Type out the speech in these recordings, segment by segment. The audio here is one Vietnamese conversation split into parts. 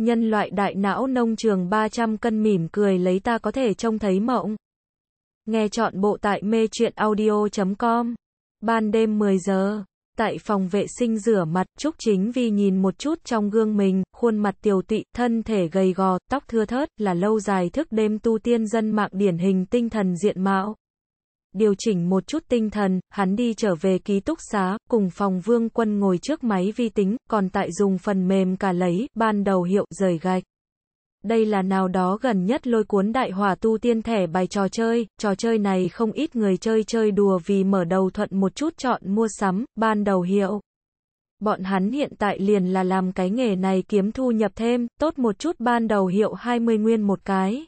nhân loại đại não nông trường 300 cân mỉm cười lấy ta có thể trông thấy mộng. Nghe chọn bộ tại mê chuyện audio.com. Ban đêm 10 giờ, tại phòng vệ sinh rửa mặt, Trúc Chính Vi nhìn một chút trong gương mình, khuôn mặt tiều tụy, thân thể gầy gò, tóc thưa thớt, là lâu dài thức đêm tu tiên dân mạng điển hình tinh thần diện mạo điều chỉnh một chút tinh thần, hắn đi trở về ký túc xá, cùng phòng vương quân ngồi trước máy vi tính, còn tại dùng phần mềm cả lấy, ban đầu hiệu rời gạch. Đây là nào đó gần nhất lôi cuốn đại hòa tu tiên thẻ bài trò chơi, trò chơi này không ít người chơi chơi đùa vì mở đầu thuận một chút chọn mua sắm, ban đầu hiệu. Bọn hắn hiện tại liền là làm cái nghề này kiếm thu nhập thêm, tốt một chút ban đầu hiệu 20 nguyên một cái.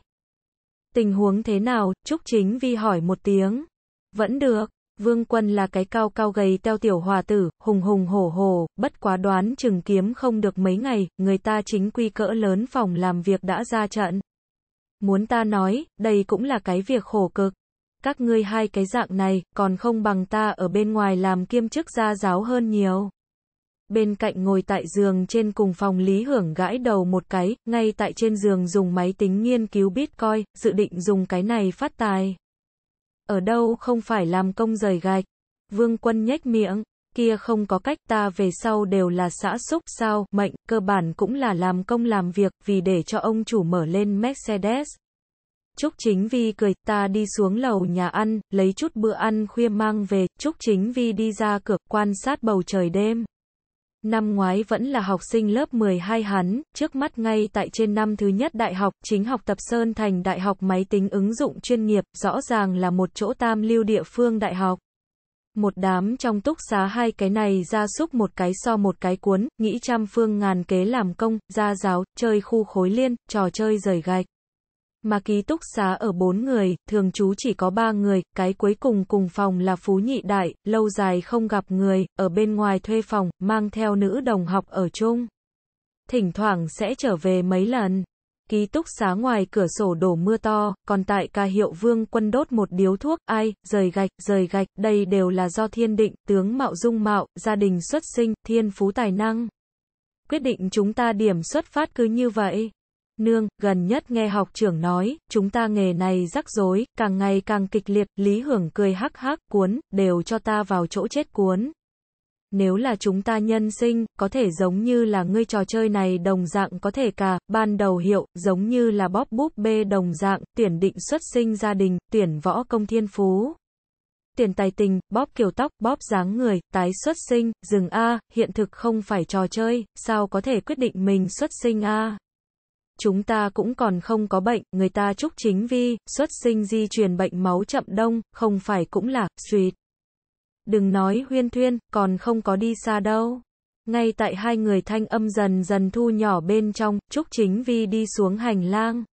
Tình huống thế nào, Trúc Chính Vi hỏi một tiếng. Vẫn được, Vương Quân là cái cao cao gầy teo tiểu hòa tử, hùng hùng hổ hổ, bất quá đoán chừng kiếm không được mấy ngày, người ta chính quy cỡ lớn phòng làm việc đã ra trận. Muốn ta nói, đây cũng là cái việc khổ cực. Các ngươi hai cái dạng này, còn không bằng ta ở bên ngoài làm kiêm chức gia giáo hơn nhiều. Bên cạnh ngồi tại giường trên cùng phòng Lý Hưởng gãi đầu một cái, ngay tại trên giường dùng máy tính nghiên cứu Bitcoin, dự định dùng cái này phát tài ở đâu không phải làm công rời gạch. Vương quân nhếch miệng, kia không có cách ta về sau đều là xã xúc sao, mệnh, cơ bản cũng là làm công làm việc, vì để cho ông chủ mở lên Mercedes. Trúc Chính Vi cười, ta đi xuống lầu nhà ăn, lấy chút bữa ăn khuya mang về, Trúc Chính Vi đi ra cửa, quan sát bầu trời đêm. Năm ngoái vẫn là học sinh lớp 12 hắn, trước mắt ngay tại trên năm thứ nhất đại học, chính học tập Sơn Thành Đại học Máy tính ứng dụng chuyên nghiệp, rõ ràng là một chỗ tam lưu địa phương đại học. Một đám trong túc xá hai cái này ra xúc một cái so một cái cuốn, nghĩ trăm phương ngàn kế làm công, ra giáo, chơi khu khối liên, trò chơi rời gạch. Mà ký túc xá ở bốn người, thường trú chỉ có ba người, cái cuối cùng cùng phòng là Phú Nhị Đại, lâu dài không gặp người, ở bên ngoài thuê phòng, mang theo nữ đồng học ở chung. Thỉnh thoảng sẽ trở về mấy lần. Ký túc xá ngoài cửa sổ đổ mưa to, còn tại ca hiệu vương quân đốt một điếu thuốc, ai, rời gạch, rời gạch, đây đều là do thiên định, tướng mạo dung mạo, gia đình xuất sinh, thiên phú tài năng. Quyết định chúng ta điểm xuất phát cứ như vậy. Nương, gần nhất nghe học trưởng nói, chúng ta nghề này rắc rối, càng ngày càng kịch liệt, Lý Hưởng cười hắc hắc, cuốn, đều cho ta vào chỗ chết cuốn. Nếu là chúng ta nhân sinh, có thể giống như là ngươi trò chơi này đồng dạng có thể cả, ban đầu hiệu, giống như là bóp búp bê đồng dạng, tuyển định xuất sinh gia đình, tuyển võ công thiên phú. Tuyển tài tình, bóp kiểu tóc, bóp dáng người, tái xuất sinh, dừng A, hiện thực không phải trò chơi, sao có thể quyết định mình xuất sinh A chúng ta cũng còn không có bệnh, người ta chúc chính vi, xuất sinh di truyền bệnh máu chậm đông, không phải cũng là, suyệt. Đừng nói huyên thuyên, còn không có đi xa đâu. Ngay tại hai người thanh âm dần dần thu nhỏ bên trong, Trúc Chính Vi đi xuống hành lang.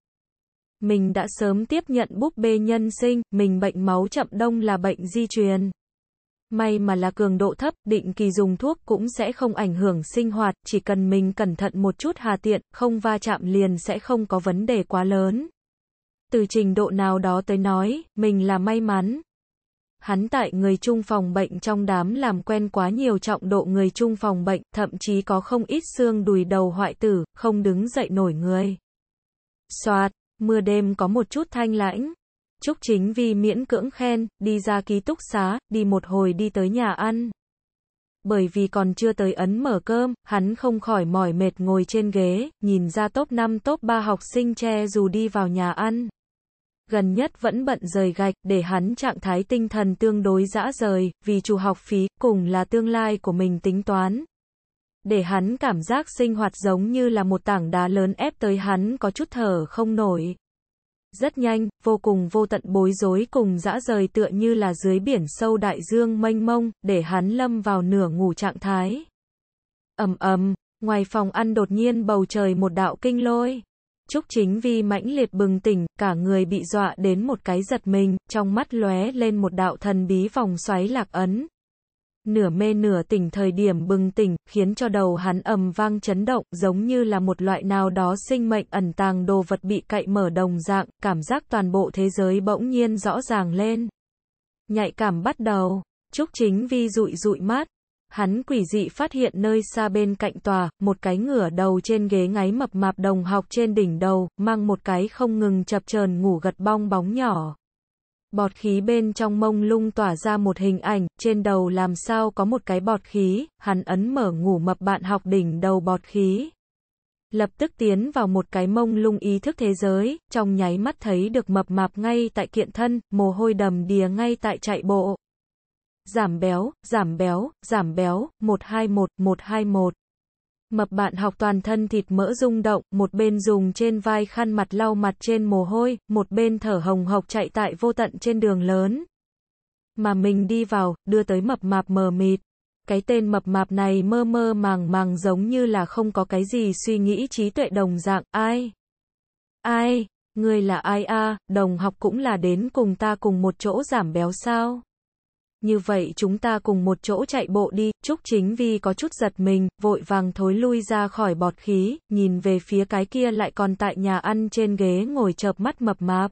Mình đã sớm tiếp nhận búp bê nhân sinh, mình bệnh máu chậm đông là bệnh di truyền. May mà là cường độ thấp, định kỳ dùng thuốc cũng sẽ không ảnh hưởng sinh hoạt, chỉ cần mình cẩn thận một chút hà tiện, không va chạm liền sẽ không có vấn đề quá lớn. Từ trình độ nào đó tới nói, mình là may mắn. Hắn tại người chung phòng bệnh trong đám làm quen quá nhiều trọng độ người chung phòng bệnh, thậm chí có không ít xương đùi đầu hoại tử, không đứng dậy nổi người. Xoạt, mưa đêm có một chút thanh lãnh, Trúc Chính Vi miễn cưỡng khen, đi ra ký túc xá, đi một hồi đi tới nhà ăn. Bởi vì còn chưa tới ấn mở cơm, hắn không khỏi mỏi mệt ngồi trên ghế, nhìn ra top 5 top 3 học sinh che dù đi vào nhà ăn. Gần nhất vẫn bận rời gạch, để hắn trạng thái tinh thần tương đối dã rời, vì chủ học phí, cùng là tương lai của mình tính toán. Để hắn cảm giác sinh hoạt giống như là một tảng đá lớn ép tới hắn có chút thở không nổi rất nhanh, vô cùng vô tận bối rối cùng dã rời tựa như là dưới biển sâu đại dương mênh mông, để hắn lâm vào nửa ngủ trạng thái. ầm ầm, ngoài phòng ăn đột nhiên bầu trời một đạo kinh lôi. Trúc Chính Vi mãnh liệt bừng tỉnh, cả người bị dọa đến một cái giật mình, trong mắt lóe lên một đạo thần bí vòng xoáy lạc ấn, nửa mê nửa tỉnh thời điểm bừng tỉnh, khiến cho đầu hắn ầm vang chấn động, giống như là một loại nào đó sinh mệnh ẩn tàng đồ vật bị cậy mở đồng dạng, cảm giác toàn bộ thế giới bỗng nhiên rõ ràng lên. Nhạy cảm bắt đầu, Trúc Chính Vi rụi rụi mát, hắn quỷ dị phát hiện nơi xa bên cạnh tòa, một cái ngửa đầu trên ghế ngáy mập mạp đồng học trên đỉnh đầu, mang một cái không ngừng chập chờn ngủ gật bong bóng nhỏ. Bọt khí bên trong mông lung tỏa ra một hình ảnh, trên đầu làm sao có một cái bọt khí, hắn ấn mở ngủ mập bạn học đỉnh đầu bọt khí. Lập tức tiến vào một cái mông lung ý thức thế giới, trong nháy mắt thấy được mập mạp ngay tại kiện thân, mồ hôi đầm đìa ngay tại chạy bộ. Giảm béo, giảm béo, giảm béo, 121, 121. Mập bạn học toàn thân thịt mỡ rung động, một bên dùng trên vai khăn mặt lau mặt trên mồ hôi, một bên thở hồng hộc chạy tại vô tận trên đường lớn. Mà mình đi vào, đưa tới mập mạp mờ mịt. Cái tên mập mạp này mơ mơ màng màng giống như là không có cái gì suy nghĩ trí tuệ đồng dạng, ai? Ai? người là ai a đồng học cũng là đến cùng ta cùng một chỗ giảm béo sao? Như vậy chúng ta cùng một chỗ chạy bộ đi, Trúc Chính Vi có chút giật mình, vội vàng thối lui ra khỏi bọt khí, nhìn về phía cái kia lại còn tại nhà ăn trên ghế ngồi chợp mắt mập mạp.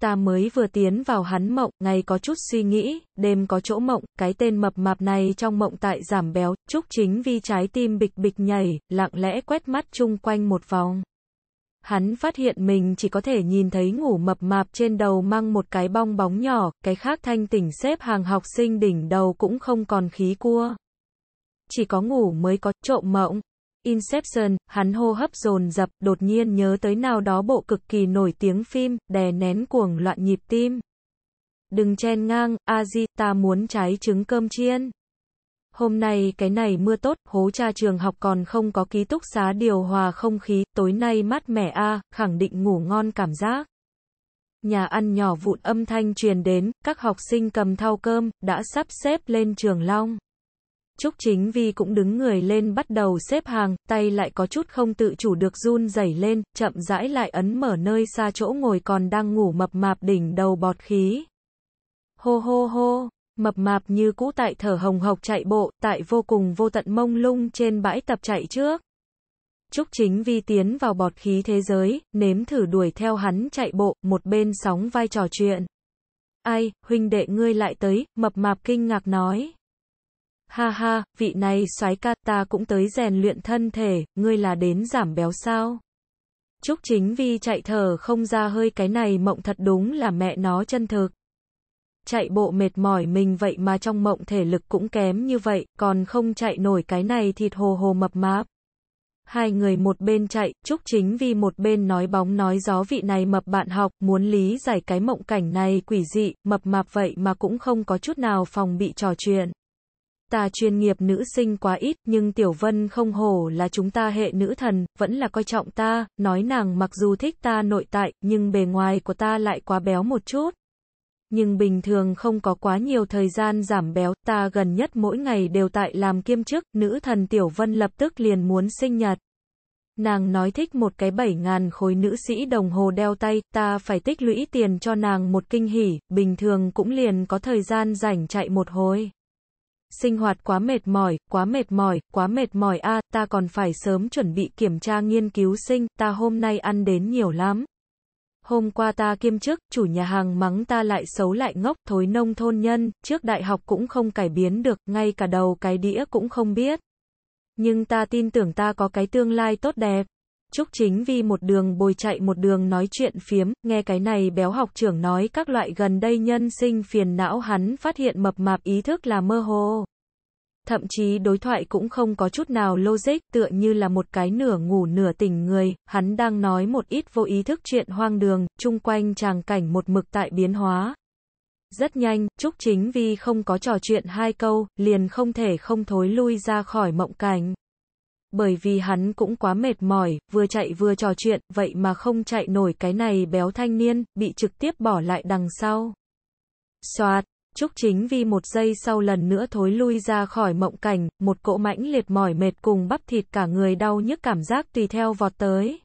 Ta mới vừa tiến vào hắn mộng, ngày có chút suy nghĩ, đêm có chỗ mộng, cái tên mập mạp này trong mộng tại giảm béo, Trúc Chính Vi trái tim bịch bịch nhảy, lặng lẽ quét mắt chung quanh một vòng. Hắn phát hiện mình chỉ có thể nhìn thấy ngủ mập mạp trên đầu mang một cái bong bóng nhỏ, cái khác thanh tỉnh xếp hàng học sinh đỉnh đầu cũng không còn khí cua. Chỉ có ngủ mới có trộm mộng. Inception, hắn hô hấp dồn dập, đột nhiên nhớ tới nào đó bộ cực kỳ nổi tiếng phim, đè nén cuồng loạn nhịp tim. Đừng chen ngang, a di, ta muốn trái trứng cơm chiên. Hôm nay cái này mưa tốt, hố cha trường học còn không có ký túc xá điều hòa không khí, tối nay mát mẻ a, khẳng định ngủ ngon cảm giác. Nhà ăn nhỏ vụn âm thanh truyền đến, các học sinh cầm thau cơm, đã sắp xếp lên trường long. Trúc Chính vì cũng đứng người lên bắt đầu xếp hàng, tay lại có chút không tự chủ được run rẩy lên, chậm rãi lại ấn mở nơi xa chỗ ngồi còn đang ngủ mập mạp đỉnh đầu bọt khí. Hô hô hô mập mạp như cũ tại thở hồng hộc chạy bộ, tại vô cùng vô tận mông lung trên bãi tập chạy trước. Trúc Chính Vi tiến vào bọt khí thế giới, nếm thử đuổi theo hắn chạy bộ, một bên sóng vai trò chuyện. Ai, huynh đệ ngươi lại tới, mập mạp kinh ngạc nói. Ha ha, vị này soái ca ta cũng tới rèn luyện thân thể, ngươi là đến giảm béo sao? Trúc Chính Vi chạy thở không ra hơi cái này mộng thật đúng là mẹ nó chân thực chạy bộ mệt mỏi mình vậy mà trong mộng thể lực cũng kém như vậy, còn không chạy nổi cái này thịt hồ hồ mập mạp. Hai người một bên chạy, Trúc Chính vì một bên nói bóng nói gió vị này mập bạn học, muốn lý giải cái mộng cảnh này quỷ dị, mập mạp vậy mà cũng không có chút nào phòng bị trò chuyện. Ta chuyên nghiệp nữ sinh quá ít, nhưng Tiểu Vân không hổ là chúng ta hệ nữ thần, vẫn là coi trọng ta, nói nàng mặc dù thích ta nội tại, nhưng bề ngoài của ta lại quá béo một chút nhưng bình thường không có quá nhiều thời gian giảm béo, ta gần nhất mỗi ngày đều tại làm kiêm chức, nữ thần Tiểu Vân lập tức liền muốn sinh nhật. Nàng nói thích một cái 7.000 khối nữ sĩ đồng hồ đeo tay, ta phải tích lũy tiền cho nàng một kinh hỉ, bình thường cũng liền có thời gian rảnh chạy một hồi. Sinh hoạt quá mệt mỏi, quá mệt mỏi, quá mệt mỏi a ta còn phải sớm chuẩn bị kiểm tra nghiên cứu sinh, ta hôm nay ăn đến nhiều lắm hôm qua ta kiêm chức, chủ nhà hàng mắng ta lại xấu lại ngốc, thối nông thôn nhân, trước đại học cũng không cải biến được, ngay cả đầu cái đĩa cũng không biết. Nhưng ta tin tưởng ta có cái tương lai tốt đẹp. Trúc Chính vì một đường bồi chạy một đường nói chuyện phiếm, nghe cái này béo học trưởng nói các loại gần đây nhân sinh phiền não hắn phát hiện mập mạp ý thức là mơ hồ thậm chí đối thoại cũng không có chút nào logic, tựa như là một cái nửa ngủ nửa tỉnh người, hắn đang nói một ít vô ý thức chuyện hoang đường, chung quanh tràng cảnh một mực tại biến hóa. Rất nhanh, Trúc Chính vì không có trò chuyện hai câu, liền không thể không thối lui ra khỏi mộng cảnh. Bởi vì hắn cũng quá mệt mỏi, vừa chạy vừa trò chuyện, vậy mà không chạy nổi cái này béo thanh niên, bị trực tiếp bỏ lại đằng sau. Xoạt, Trúc Chính vì một giây sau lần nữa thối lui ra khỏi mộng cảnh, một cỗ mãnh liệt mỏi mệt cùng bắp thịt cả người đau nhức cảm giác tùy theo vọt tới.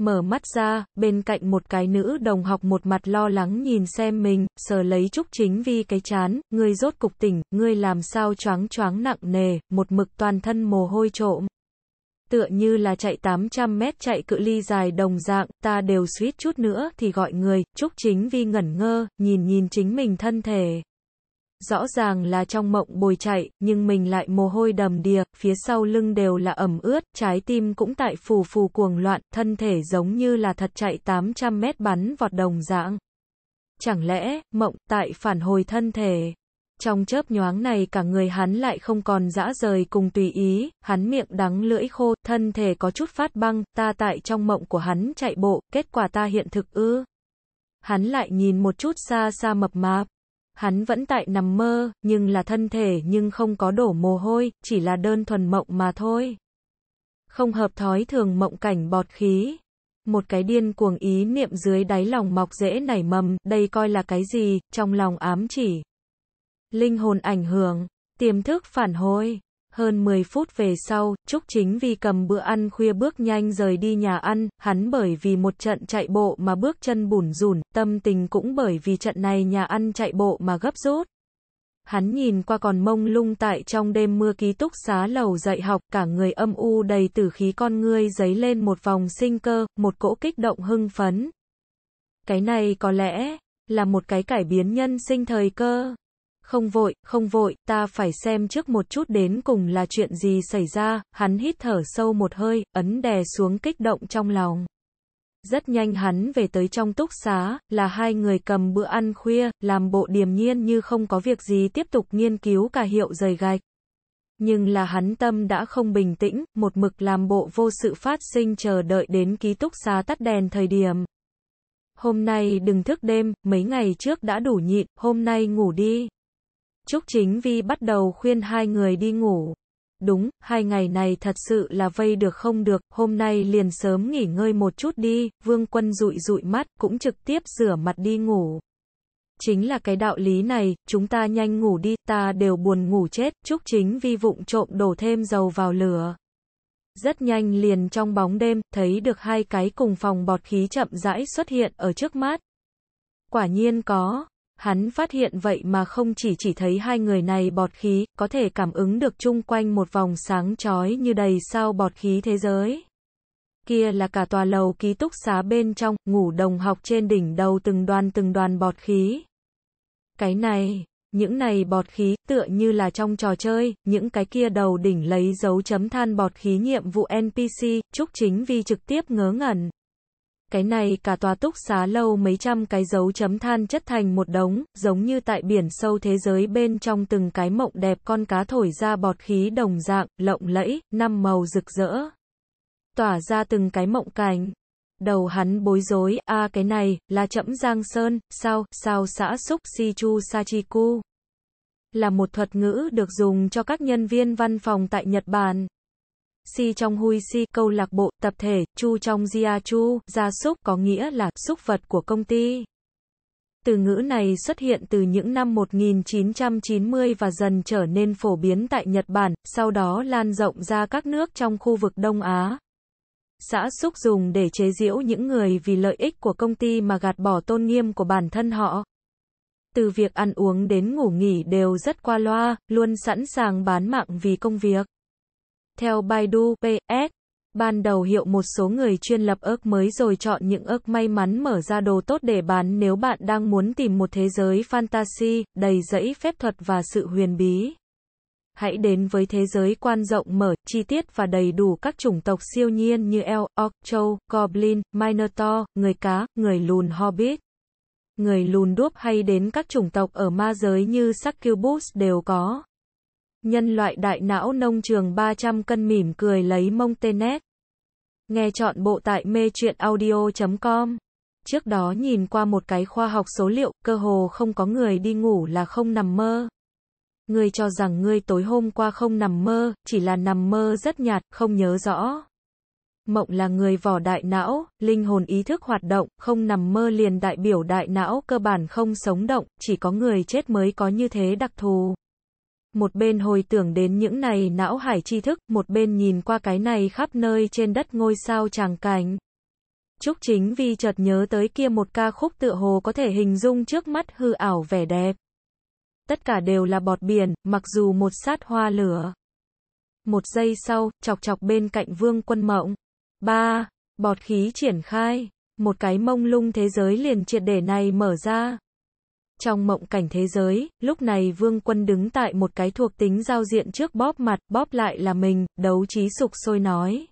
Mở mắt ra, bên cạnh một cái nữ đồng học một mặt lo lắng nhìn xem mình, sờ lấy Trúc Chính vì cái chán, người rốt cục tỉnh, người làm sao choáng choáng nặng nề, một mực toàn thân mồ hôi trộm tựa như là chạy 800 mét chạy cự ly dài đồng dạng, ta đều suýt chút nữa thì gọi người, Trúc Chính Vi ngẩn ngơ, nhìn nhìn chính mình thân thể. Rõ ràng là trong mộng bồi chạy, nhưng mình lại mồ hôi đầm đìa, phía sau lưng đều là ẩm ướt, trái tim cũng tại phù phù cuồng loạn, thân thể giống như là thật chạy 800 mét bắn vọt đồng dạng. Chẳng lẽ, mộng tại phản hồi thân thể? trong chớp nhoáng này cả người hắn lại không còn dã rời cùng tùy ý, hắn miệng đắng lưỡi khô, thân thể có chút phát băng, ta tại trong mộng của hắn chạy bộ, kết quả ta hiện thực ư. Hắn lại nhìn một chút xa xa mập mạp, hắn vẫn tại nằm mơ, nhưng là thân thể nhưng không có đổ mồ hôi, chỉ là đơn thuần mộng mà thôi. Không hợp thói thường mộng cảnh bọt khí. Một cái điên cuồng ý niệm dưới đáy lòng mọc dễ nảy mầm, đây coi là cái gì, trong lòng ám chỉ linh hồn ảnh hưởng, tiềm thức phản hồi. Hơn 10 phút về sau, Trúc Chính vì cầm bữa ăn khuya bước nhanh rời đi nhà ăn, hắn bởi vì một trận chạy bộ mà bước chân bùn rùn tâm tình cũng bởi vì trận này nhà ăn chạy bộ mà gấp rút. Hắn nhìn qua còn mông lung tại trong đêm mưa ký túc xá lầu dạy học, cả người âm u đầy tử khí con ngươi giấy lên một vòng sinh cơ, một cỗ kích động hưng phấn. Cái này có lẽ là một cái cải biến nhân sinh thời cơ. Không vội, không vội, ta phải xem trước một chút đến cùng là chuyện gì xảy ra, hắn hít thở sâu một hơi, ấn đè xuống kích động trong lòng. Rất nhanh hắn về tới trong túc xá, là hai người cầm bữa ăn khuya, làm bộ điềm nhiên như không có việc gì tiếp tục nghiên cứu cả hiệu giày gạch. Nhưng là hắn tâm đã không bình tĩnh, một mực làm bộ vô sự phát sinh chờ đợi đến ký túc xá tắt đèn thời điểm. Hôm nay đừng thức đêm, mấy ngày trước đã đủ nhịn, hôm nay ngủ đi. Trúc Chính Vi bắt đầu khuyên hai người đi ngủ. Đúng, hai ngày này thật sự là vây được không được, hôm nay liền sớm nghỉ ngơi một chút đi, Vương Quân rụi rụi mắt, cũng trực tiếp rửa mặt đi ngủ. Chính là cái đạo lý này, chúng ta nhanh ngủ đi, ta đều buồn ngủ chết, Trúc Chính Vi vụng trộm đổ thêm dầu vào lửa. Rất nhanh liền trong bóng đêm, thấy được hai cái cùng phòng bọt khí chậm rãi xuất hiện ở trước mắt. Quả nhiên có, Hắn phát hiện vậy mà không chỉ chỉ thấy hai người này bọt khí, có thể cảm ứng được chung quanh một vòng sáng chói như đầy sao bọt khí thế giới. Kia là cả tòa lầu ký túc xá bên trong, ngủ đồng học trên đỉnh đầu từng đoàn từng đoàn bọt khí. Cái này, những này bọt khí, tựa như là trong trò chơi, những cái kia đầu đỉnh lấy dấu chấm than bọt khí nhiệm vụ NPC, Trúc Chính Vi trực tiếp ngớ ngẩn cái này cả tòa túc xá lâu mấy trăm cái dấu chấm than chất thành một đống, giống như tại biển sâu thế giới bên trong từng cái mộng đẹp con cá thổi ra bọt khí đồng dạng, lộng lẫy, năm màu rực rỡ. Tỏa ra từng cái mộng cảnh. Đầu hắn bối rối, a cái này, là chẫm giang sơn, sao, sao xã xúc si chu sa chi cu. Là một thuật ngữ được dùng cho các nhân viên văn phòng tại Nhật Bản si trong hui si, câu lạc bộ, tập thể, chu trong gia chu, gia súc có nghĩa là súc vật của công ty. Từ ngữ này xuất hiện từ những năm 1990 và dần trở nên phổ biến tại Nhật Bản, sau đó lan rộng ra các nước trong khu vực Đông Á. Xã súc dùng để chế giễu những người vì lợi ích của công ty mà gạt bỏ tôn nghiêm của bản thân họ. Từ việc ăn uống đến ngủ nghỉ đều rất qua loa, luôn sẵn sàng bán mạng vì công việc. Theo Baidu PS, ban đầu hiệu một số người chuyên lập ước mới rồi chọn những ước may mắn mở ra đồ tốt để bán nếu bạn đang muốn tìm một thế giới fantasy, đầy rẫy phép thuật và sự huyền bí. Hãy đến với thế giới quan rộng mở, chi tiết và đầy đủ các chủng tộc siêu nhiên như Elf, Orc, Châu, Goblin, Minotaur, người cá, người lùn Hobbit người lùn đuốc hay đến các chủng tộc ở ma giới như Succubus đều có. Nhân loại đại não nông trường 300 cân mỉm cười lấy mông tenet. Nghe chọn bộ tại mê chuyện audio.com. Trước đó nhìn qua một cái khoa học số liệu, cơ hồ không có người đi ngủ là không nằm mơ. người cho rằng ngươi tối hôm qua không nằm mơ, chỉ là nằm mơ rất nhạt, không nhớ rõ. Mộng là người vỏ đại não, linh hồn ý thức hoạt động, không nằm mơ liền đại biểu đại não cơ bản không sống động, chỉ có người chết mới có như thế đặc thù một bên hồi tưởng đến những này não hải tri thức, một bên nhìn qua cái này khắp nơi trên đất ngôi sao tràng cảnh. Trúc chính vì chợt nhớ tới kia một ca khúc tựa hồ có thể hình dung trước mắt hư ảo vẻ đẹp. Tất cả đều là bọt biển, mặc dù một sát hoa lửa. Một giây sau, chọc chọc bên cạnh vương quân mộng. ba Bọt khí triển khai. Một cái mông lung thế giới liền triệt để này mở ra. Trong mộng cảnh thế giới, lúc này vương quân đứng tại một cái thuộc tính giao diện trước bóp mặt, bóp lại là mình, đấu trí sục sôi nói.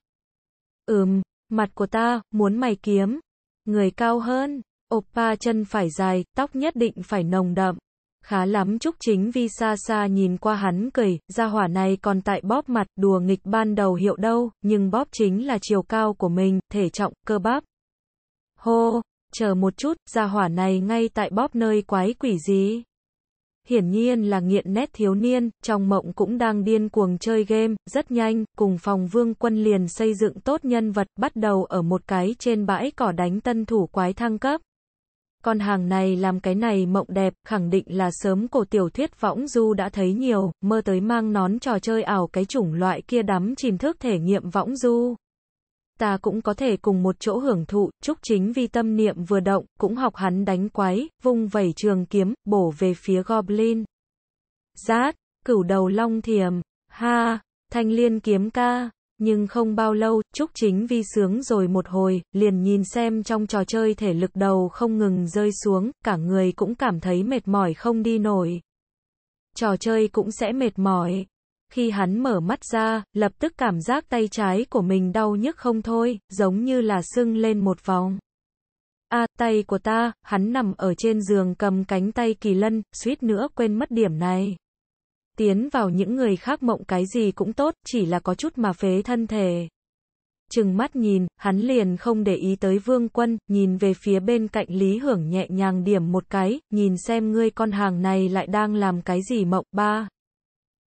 Ừm, mặt của ta, muốn mày kiếm. Người cao hơn, oppa chân phải dài, tóc nhất định phải nồng đậm. Khá lắm Trúc Chính Vi xa xa nhìn qua hắn cười, gia hỏa này còn tại bóp mặt, đùa nghịch ban đầu hiệu đâu, nhưng bóp chính là chiều cao của mình, thể trọng, cơ bắp. Hô, chờ một chút, gia hỏa này ngay tại bóp nơi quái quỷ gì. Hiển nhiên là nghiện nét thiếu niên, trong mộng cũng đang điên cuồng chơi game, rất nhanh, cùng phòng vương quân liền xây dựng tốt nhân vật, bắt đầu ở một cái trên bãi cỏ đánh tân thủ quái thăng cấp. Con hàng này làm cái này mộng đẹp, khẳng định là sớm cổ tiểu thuyết võng du đã thấy nhiều, mơ tới mang nón trò chơi ảo cái chủng loại kia đắm chìm thức thể nghiệm võng du ta cũng có thể cùng một chỗ hưởng thụ, Trúc Chính vi tâm niệm vừa động, cũng học hắn đánh quái, vung vẩy trường kiếm, bổ về phía Goblin. Giát, cửu đầu long thiềm, ha, thanh liên kiếm ca. Nhưng không bao lâu, Trúc Chính Vi sướng rồi một hồi, liền nhìn xem trong trò chơi thể lực đầu không ngừng rơi xuống, cả người cũng cảm thấy mệt mỏi không đi nổi. Trò chơi cũng sẽ mệt mỏi khi hắn mở mắt ra, lập tức cảm giác tay trái của mình đau nhức không thôi, giống như là sưng lên một vòng. A, à, tay của ta, hắn nằm ở trên giường cầm cánh tay kỳ lân, suýt nữa quên mất điểm này. Tiến vào những người khác mộng cái gì cũng tốt, chỉ là có chút mà phế thân thể. Trừng mắt nhìn, hắn liền không để ý tới vương quân, nhìn về phía bên cạnh Lý Hưởng nhẹ nhàng điểm một cái, nhìn xem ngươi con hàng này lại đang làm cái gì mộng ba.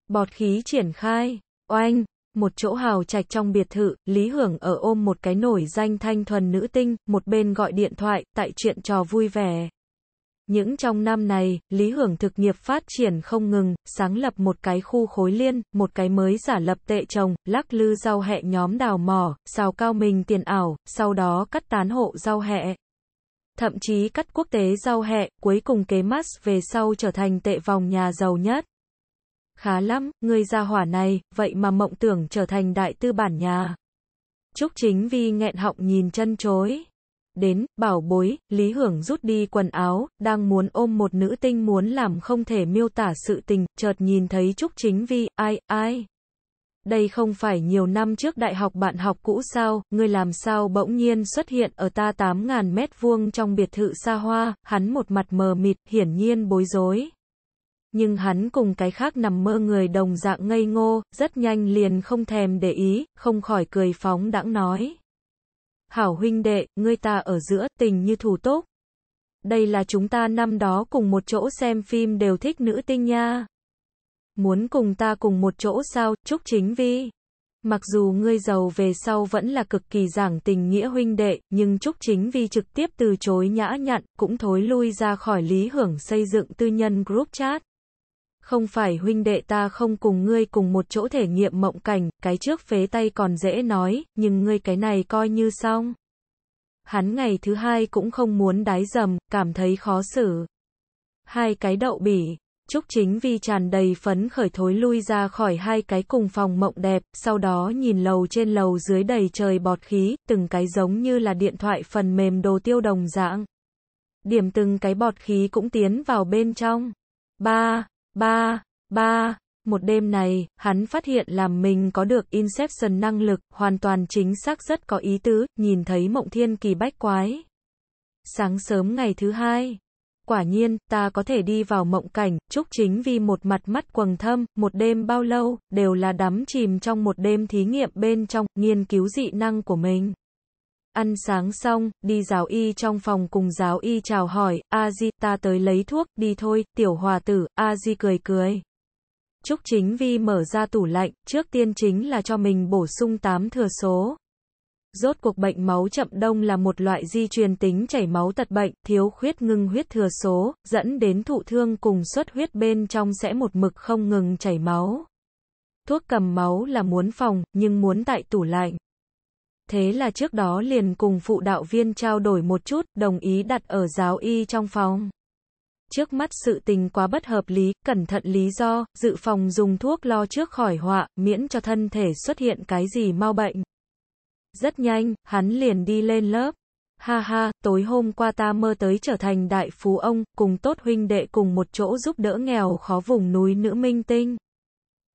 Bọt khí triển khai. Oanh! Một chỗ hào trạch trong biệt thự, Lý Hưởng ở ôm một cái nổi danh thanh thuần nữ tinh, một bên gọi điện thoại, tại chuyện trò vui vẻ. Những trong năm này, Lý Hưởng thực nghiệp phát triển không ngừng, sáng lập một cái khu khối liên, một cái mới giả lập tệ trồng, lắc lư rau hẹ nhóm đào mỏ, xào cao mình tiền ảo, sau đó cắt tán hộ rau hẹ. Thậm chí cắt quốc tế rau hẹ, cuối cùng kế mắt về sau trở thành tệ vòng nhà giàu nhất. Khá lắm, người gia hỏa này, vậy mà mộng tưởng trở thành đại tư bản nhà. Trúc Chính Vi nghẹn họng nhìn chân chối. Đến, bảo bối, Lý Hưởng rút đi quần áo, đang muốn ôm một nữ tinh muốn làm không thể miêu tả sự tình, chợt nhìn thấy Trúc Chính Vi, ai, ai. Đây không phải nhiều năm trước đại học bạn học cũ sao, người làm sao bỗng nhiên xuất hiện ở ta 8.000 mét vuông trong biệt thự xa hoa, hắn một mặt mờ mịt, hiển nhiên bối rối nhưng hắn cùng cái khác nằm mơ người đồng dạng ngây ngô, rất nhanh liền không thèm để ý, không khỏi cười phóng đãng nói. Hảo huynh đệ, ngươi ta ở giữa tình như thủ tốt. Đây là chúng ta năm đó cùng một chỗ xem phim đều thích nữ tinh nha. Muốn cùng ta cùng một chỗ sao, Trúc Chính Vi. Mặc dù ngươi giàu về sau vẫn là cực kỳ giảng tình nghĩa huynh đệ, nhưng Trúc Chính Vi trực tiếp từ chối nhã nhặn, cũng thối lui ra khỏi lý hưởng xây dựng tư nhân group chat không phải huynh đệ ta không cùng ngươi cùng một chỗ thể nghiệm mộng cảnh, cái trước phế tay còn dễ nói, nhưng ngươi cái này coi như xong. Hắn ngày thứ hai cũng không muốn đái dầm, cảm thấy khó xử. Hai cái đậu bỉ, Trúc Chính Vi tràn đầy phấn khởi thối lui ra khỏi hai cái cùng phòng mộng đẹp, sau đó nhìn lầu trên lầu dưới đầy trời bọt khí, từng cái giống như là điện thoại phần mềm đồ tiêu đồng dạng. Điểm từng cái bọt khí cũng tiến vào bên trong. 3. Ba, ba, một đêm này, hắn phát hiện làm mình có được Inception năng lực, hoàn toàn chính xác rất có ý tứ, nhìn thấy mộng thiên kỳ bách quái. Sáng sớm ngày thứ hai, quả nhiên, ta có thể đi vào mộng cảnh, chúc chính vì một mặt mắt quầng thâm, một đêm bao lâu, đều là đắm chìm trong một đêm thí nghiệm bên trong, nghiên cứu dị năng của mình ăn sáng xong, đi giáo y trong phòng cùng giáo y chào hỏi, a di ta tới lấy thuốc, đi thôi, tiểu hòa tử, a di cười cười. Trúc Chính Vi mở ra tủ lạnh, trước tiên chính là cho mình bổ sung 8 thừa số. Rốt cuộc bệnh máu chậm đông là một loại di truyền tính chảy máu tật bệnh, thiếu khuyết ngưng huyết thừa số, dẫn đến thụ thương cùng xuất huyết bên trong sẽ một mực không ngừng chảy máu. Thuốc cầm máu là muốn phòng, nhưng muốn tại tủ lạnh thế là trước đó liền cùng phụ đạo viên trao đổi một chút, đồng ý đặt ở giáo y trong phòng. Trước mắt sự tình quá bất hợp lý, cẩn thận lý do, dự phòng dùng thuốc lo trước khỏi họa, miễn cho thân thể xuất hiện cái gì mau bệnh. Rất nhanh, hắn liền đi lên lớp. Ha ha, tối hôm qua ta mơ tới trở thành đại phú ông, cùng tốt huynh đệ cùng một chỗ giúp đỡ nghèo khó vùng núi nữ minh tinh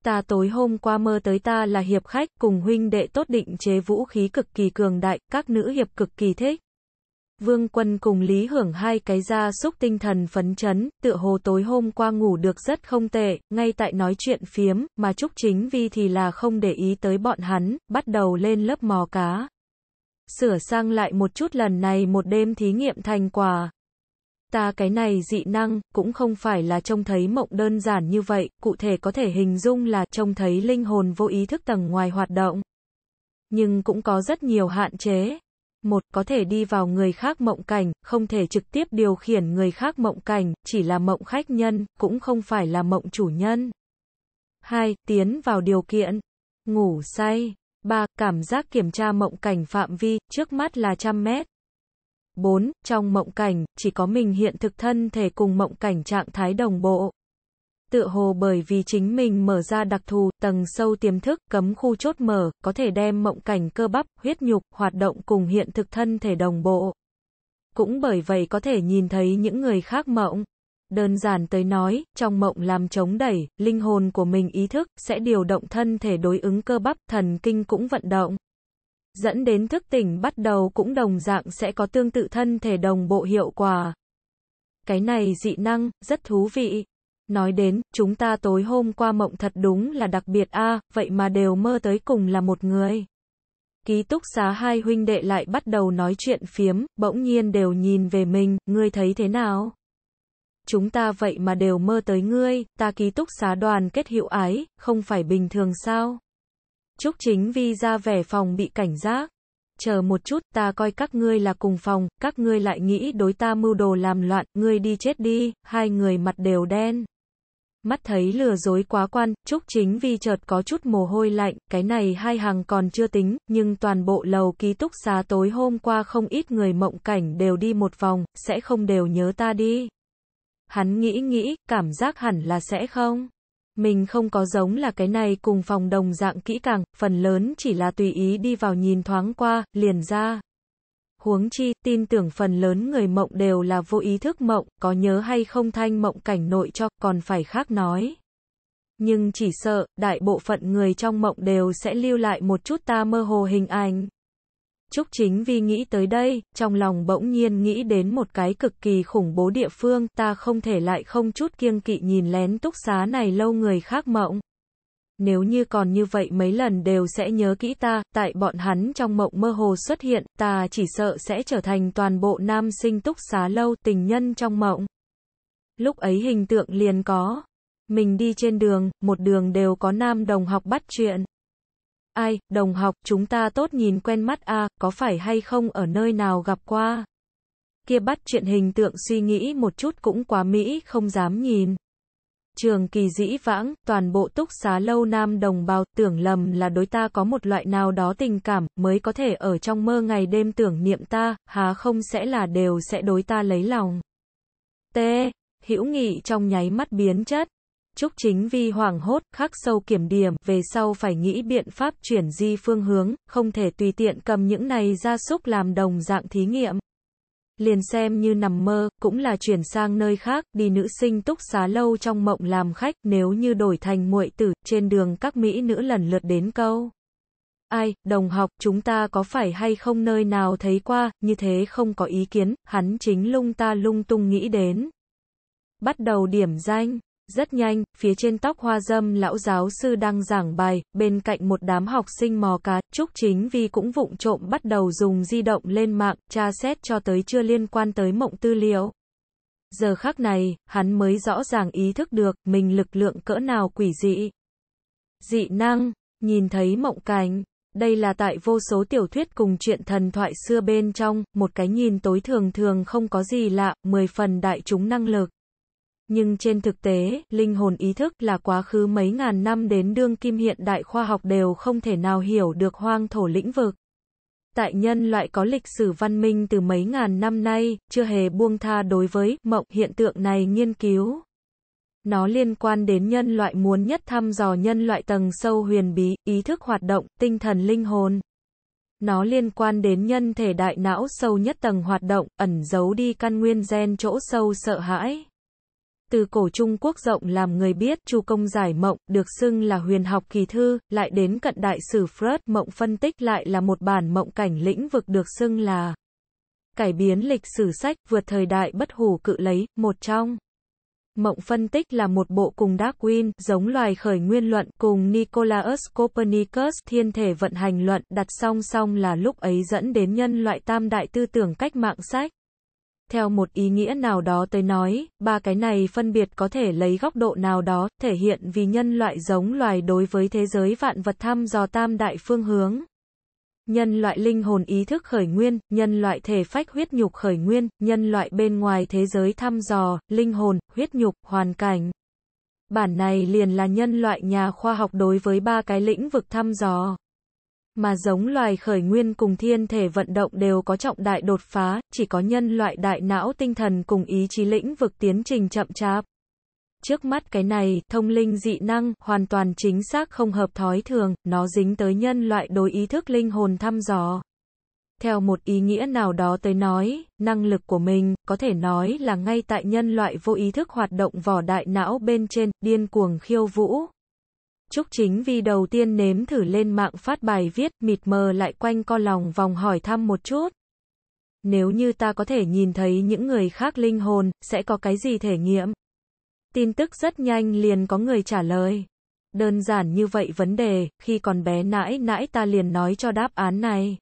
ta tối hôm qua mơ tới ta là hiệp khách cùng huynh đệ tốt định chế vũ khí cực kỳ cường đại, các nữ hiệp cực kỳ thích. Vương quân cùng Lý Hưởng hai cái ra xúc tinh thần phấn chấn, tựa hồ tối hôm qua ngủ được rất không tệ, ngay tại nói chuyện phiếm, mà Trúc Chính Vi thì là không để ý tới bọn hắn, bắt đầu lên lớp mò cá. Sửa sang lại một chút lần này một đêm thí nghiệm thành quả, Ta cái này dị năng, cũng không phải là trông thấy mộng đơn giản như vậy, cụ thể có thể hình dung là trông thấy linh hồn vô ý thức tầng ngoài hoạt động. Nhưng cũng có rất nhiều hạn chế. Một, có thể đi vào người khác mộng cảnh, không thể trực tiếp điều khiển người khác mộng cảnh, chỉ là mộng khách nhân, cũng không phải là mộng chủ nhân. Hai, tiến vào điều kiện. Ngủ say. ba Cảm giác kiểm tra mộng cảnh phạm vi, trước mắt là trăm mét, 4. Trong mộng cảnh, chỉ có mình hiện thực thân thể cùng mộng cảnh trạng thái đồng bộ. tự hồ bởi vì chính mình mở ra đặc thù, tầng sâu tiềm thức, cấm khu chốt mở, có thể đem mộng cảnh cơ bắp, huyết nhục, hoạt động cùng hiện thực thân thể đồng bộ. Cũng bởi vậy có thể nhìn thấy những người khác mộng. Đơn giản tới nói, trong mộng làm chống đẩy, linh hồn của mình ý thức, sẽ điều động thân thể đối ứng cơ bắp, thần kinh cũng vận động dẫn đến thức tỉnh bắt đầu cũng đồng dạng sẽ có tương tự thân thể đồng bộ hiệu quả. Cái này dị năng, rất thú vị. Nói đến, chúng ta tối hôm qua mộng thật đúng là đặc biệt a, vậy mà đều mơ tới cùng là một người. Ký túc xá hai huynh đệ lại bắt đầu nói chuyện phiếm, bỗng nhiên đều nhìn về mình, ngươi thấy thế nào? Chúng ta vậy mà đều mơ tới ngươi, ta ký túc xá đoàn kết hữu ái, không phải bình thường sao? Trúc Chính Vi ra vẻ phòng bị cảnh giác. Chờ một chút, ta coi các ngươi là cùng phòng, các ngươi lại nghĩ đối ta mưu đồ làm loạn, ngươi đi chết đi, hai người mặt đều đen. Mắt thấy lừa dối quá quan, Trúc Chính Vi chợt có chút mồ hôi lạnh, cái này hai hàng còn chưa tính, nhưng toàn bộ lầu ký túc xá tối hôm qua không ít người mộng cảnh đều đi một vòng, sẽ không đều nhớ ta đi. Hắn nghĩ nghĩ, cảm giác hẳn là sẽ không mình không có giống là cái này cùng phòng đồng dạng kỹ càng, phần lớn chỉ là tùy ý đi vào nhìn thoáng qua, liền ra. Huống chi, tin tưởng phần lớn người mộng đều là vô ý thức mộng, có nhớ hay không thanh mộng cảnh nội cho, còn phải khác nói. Nhưng chỉ sợ, đại bộ phận người trong mộng đều sẽ lưu lại một chút ta mơ hồ hình ảnh. Trúc Chính vì nghĩ tới đây, trong lòng bỗng nhiên nghĩ đến một cái cực kỳ khủng bố địa phương, ta không thể lại không chút kiêng kỵ nhìn lén túc xá này lâu người khác mộng. Nếu như còn như vậy mấy lần đều sẽ nhớ kỹ ta, tại bọn hắn trong mộng mơ hồ xuất hiện, ta chỉ sợ sẽ trở thành toàn bộ nam sinh túc xá lâu tình nhân trong mộng. Lúc ấy hình tượng liền có. Mình đi trên đường, một đường đều có nam đồng học bắt chuyện. Ai, đồng học, chúng ta tốt nhìn quen mắt a, à, có phải hay không ở nơi nào gặp qua? Kia bắt chuyện hình tượng suy nghĩ một chút cũng quá mỹ, không dám nhìn. Trường kỳ dĩ vãng, toàn bộ túc xá lâu nam đồng bào tưởng lầm là đối ta có một loại nào đó tình cảm, mới có thể ở trong mơ ngày đêm tưởng niệm ta, hà không sẽ là đều sẽ đối ta lấy lòng. T. Hữu nghị trong nháy mắt biến chất. Trúc Chính Vi hoảng hốt, khắc sâu kiểm điểm, về sau phải nghĩ biện pháp chuyển di phương hướng, không thể tùy tiện cầm những này ra súc làm đồng dạng thí nghiệm. Liền xem như nằm mơ, cũng là chuyển sang nơi khác, đi nữ sinh túc xá lâu trong mộng làm khách, nếu như đổi thành muội tử, trên đường các mỹ nữ lần lượt đến câu. Ai, đồng học, chúng ta có phải hay không nơi nào thấy qua, như thế không có ý kiến, hắn chính lung ta lung tung nghĩ đến. Bắt đầu điểm danh. Rất nhanh, phía trên tóc hoa dâm lão giáo sư đang giảng bài, bên cạnh một đám học sinh mò cá, Trúc Chính vi cũng vụng trộm bắt đầu dùng di động lên mạng, tra xét cho tới chưa liên quan tới mộng tư liệu. Giờ khắc này, hắn mới rõ ràng ý thức được mình lực lượng cỡ nào quỷ dị. Dị năng, nhìn thấy mộng cảnh, đây là tại vô số tiểu thuyết cùng chuyện thần thoại xưa bên trong, một cái nhìn tối thường thường không có gì lạ, mười phần đại chúng năng lực nhưng trên thực tế, linh hồn ý thức là quá khứ mấy ngàn năm đến đương kim hiện đại khoa học đều không thể nào hiểu được hoang thổ lĩnh vực. Tại nhân loại có lịch sử văn minh từ mấy ngàn năm nay, chưa hề buông tha đối với mộng hiện tượng này nghiên cứu. Nó liên quan đến nhân loại muốn nhất thăm dò nhân loại tầng sâu huyền bí, ý thức hoạt động, tinh thần linh hồn. Nó liên quan đến nhân thể đại não sâu nhất tầng hoạt động, ẩn giấu đi căn nguyên gen chỗ sâu sợ hãi từ cổ Trung Quốc rộng làm người biết, Chu Công giải mộng, được xưng là huyền học kỳ thư, lại đến cận đại sử Freud, mộng phân tích lại là một bản mộng cảnh lĩnh vực được xưng là cải biến lịch sử sách, vượt thời đại bất hủ cự lấy, một trong. Mộng phân tích là một bộ cùng Darwin, giống loài khởi nguyên luận, cùng Nicolaus Copernicus, thiên thể vận hành luận, đặt song song là lúc ấy dẫn đến nhân loại tam đại tư tưởng cách mạng sách. Theo một ý nghĩa nào đó tới nói, ba cái này phân biệt có thể lấy góc độ nào đó, thể hiện vì nhân loại giống loài đối với thế giới vạn vật thăm dò tam đại phương hướng. Nhân loại linh hồn ý thức khởi nguyên, nhân loại thể phách huyết nhục khởi nguyên, nhân loại bên ngoài thế giới thăm dò, linh hồn, huyết nhục, hoàn cảnh. Bản này liền là nhân loại nhà khoa học đối với ba cái lĩnh vực thăm dò. Mà giống loài khởi nguyên cùng thiên thể vận động đều có trọng đại đột phá, chỉ có nhân loại đại não tinh thần cùng ý chí lĩnh vực tiến trình chậm chạp. Trước mắt cái này, thông linh dị năng, hoàn toàn chính xác không hợp thói thường, nó dính tới nhân loại đối ý thức linh hồn thăm dò. Theo một ý nghĩa nào đó tới nói, năng lực của mình, có thể nói là ngay tại nhân loại vô ý thức hoạt động vỏ đại não bên trên, điên cuồng khiêu vũ, Trúc Chính vì đầu tiên nếm thử lên mạng phát bài viết mịt mờ lại quanh co lòng vòng hỏi thăm một chút. Nếu như ta có thể nhìn thấy những người khác linh hồn, sẽ có cái gì thể nghiệm? Tin tức rất nhanh liền có người trả lời. Đơn giản như vậy vấn đề, khi còn bé nãi nãi ta liền nói cho đáp án này.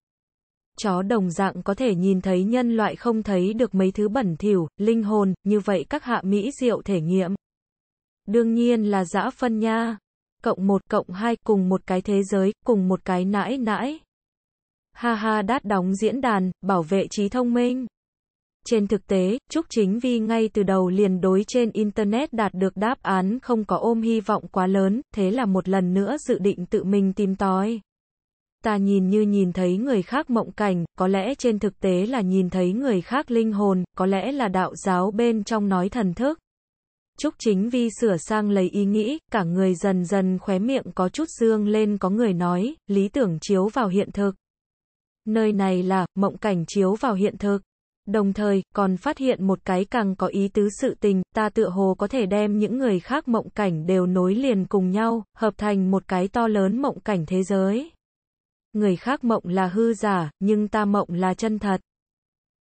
Chó đồng dạng có thể nhìn thấy nhân loại không thấy được mấy thứ bẩn thỉu, linh hồn, như vậy các hạ Mỹ diệu thể nghiệm. Đương nhiên là dã phân nha cộng 1 cộng 2 cùng một cái thế giới, cùng một cái nãi nãi. Ha ha đát đóng diễn đàn, bảo vệ trí thông minh. Trên thực tế, Trúc Chính Vi ngay từ đầu liền đối trên Internet đạt được đáp án không có ôm hy vọng quá lớn, thế là một lần nữa dự định tự mình tìm tòi. Ta nhìn như nhìn thấy người khác mộng cảnh, có lẽ trên thực tế là nhìn thấy người khác linh hồn, có lẽ là đạo giáo bên trong nói thần thức. Trúc Chính Vi sửa sang lấy ý nghĩ, cả người dần dần khóe miệng có chút dương lên có người nói, lý tưởng chiếu vào hiện thực. Nơi này là, mộng cảnh chiếu vào hiện thực. Đồng thời, còn phát hiện một cái càng có ý tứ sự tình, ta tựa hồ có thể đem những người khác mộng cảnh đều nối liền cùng nhau, hợp thành một cái to lớn mộng cảnh thế giới. Người khác mộng là hư giả, nhưng ta mộng là chân thật.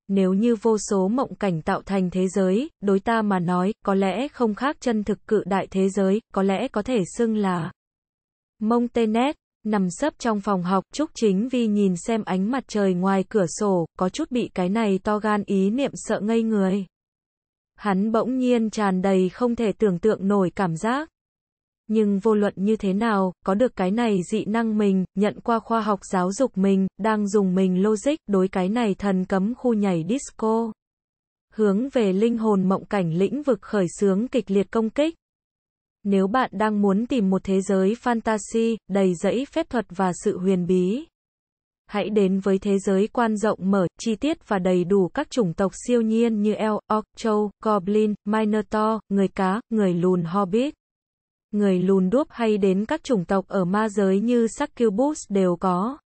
Nếu như vô số mộng cảnh tạo thành thế giới, đối ta mà nói, có lẽ không khác chân thực cự đại thế giới, có lẽ có thể xưng là mông tê nét. Nằm sấp trong phòng học, Trúc Chính Vi nhìn xem ánh mặt trời ngoài cửa sổ, có chút bị cái này to gan ý niệm sợ ngây người. Hắn bỗng nhiên tràn đầy không thể tưởng tượng nổi cảm giác. Nhưng vô luận như thế nào, có được cái này dị năng mình, nhận qua khoa học giáo dục mình, đang dùng mình logic, đối cái này thần cấm khu nhảy disco. Hướng về linh hồn mộng cảnh lĩnh vực khởi sướng kịch liệt công kích. Nếu bạn đang muốn tìm một thế giới fantasy, đầy rẫy phép thuật và sự huyền bí, hãy đến với thế giới quan rộng mở, chi tiết và đầy đủ các chủng tộc siêu nhiên như Elk, Orc, Châu, Goblin, Minotaur, người cá, người lùn Hobbit người lùn đúp hay đến các chủng tộc ở ma giới như Succubus đều có.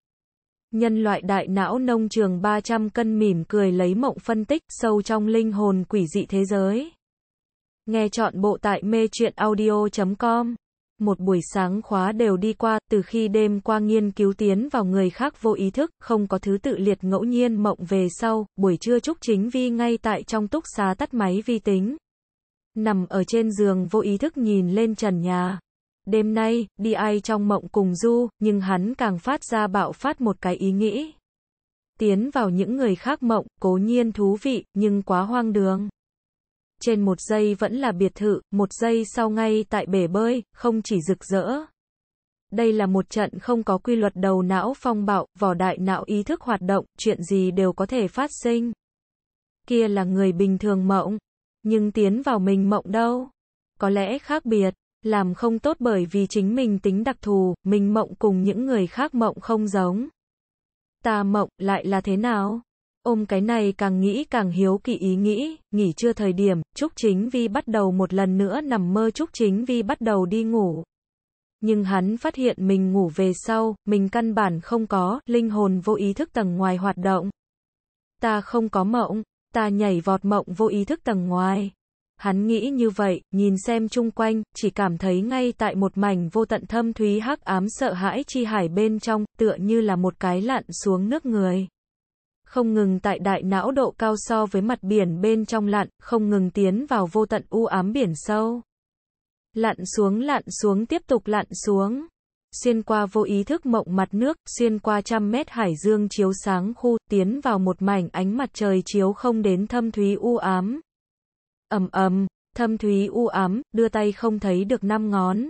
Nhân loại đại não nông trường 300 cân mỉm cười lấy mộng phân tích sâu trong linh hồn quỷ dị thế giới. Nghe chọn bộ tại mê truyện audio.com. Một buổi sáng khóa đều đi qua, từ khi đêm qua nghiên cứu tiến vào người khác vô ý thức, không có thứ tự liệt ngẫu nhiên mộng về sau, buổi trưa Trúc Chính Vi ngay tại trong túc xá tắt máy vi tính, Nằm ở trên giường vô ý thức nhìn lên trần nhà. Đêm nay, đi ai trong mộng cùng Du, nhưng hắn càng phát ra bạo phát một cái ý nghĩ. Tiến vào những người khác mộng, cố nhiên thú vị, nhưng quá hoang đường. Trên một giây vẫn là biệt thự, một giây sau ngay tại bể bơi, không chỉ rực rỡ. Đây là một trận không có quy luật đầu não phong bạo, vỏ đại não ý thức hoạt động, chuyện gì đều có thể phát sinh. Kia là người bình thường mộng nhưng tiến vào mình mộng đâu. Có lẽ khác biệt, làm không tốt bởi vì chính mình tính đặc thù, mình mộng cùng những người khác mộng không giống. Ta mộng lại là thế nào? Ôm cái này càng nghĩ càng hiếu kỳ ý nghĩ, nghỉ trưa thời điểm, Trúc Chính Vi bắt đầu một lần nữa nằm mơ Trúc Chính Vi bắt đầu đi ngủ. Nhưng hắn phát hiện mình ngủ về sau, mình căn bản không có, linh hồn vô ý thức tầng ngoài hoạt động. Ta không có mộng, ta nhảy vọt mộng vô ý thức tầng ngoài. Hắn nghĩ như vậy, nhìn xem chung quanh, chỉ cảm thấy ngay tại một mảnh vô tận thâm thúy hắc ám sợ hãi chi hải bên trong, tựa như là một cái lặn xuống nước người. Không ngừng tại đại não độ cao so với mặt biển bên trong lặn, không ngừng tiến vào vô tận u ám biển sâu. Lặn xuống lặn xuống tiếp tục lặn xuống xuyên qua vô ý thức mộng mặt nước, xuyên qua trăm mét hải dương chiếu sáng khu, tiến vào một mảnh ánh mặt trời chiếu không đến thâm thúy u ám. Ầm ầm, thâm thúy u ám, đưa tay không thấy được năm ngón.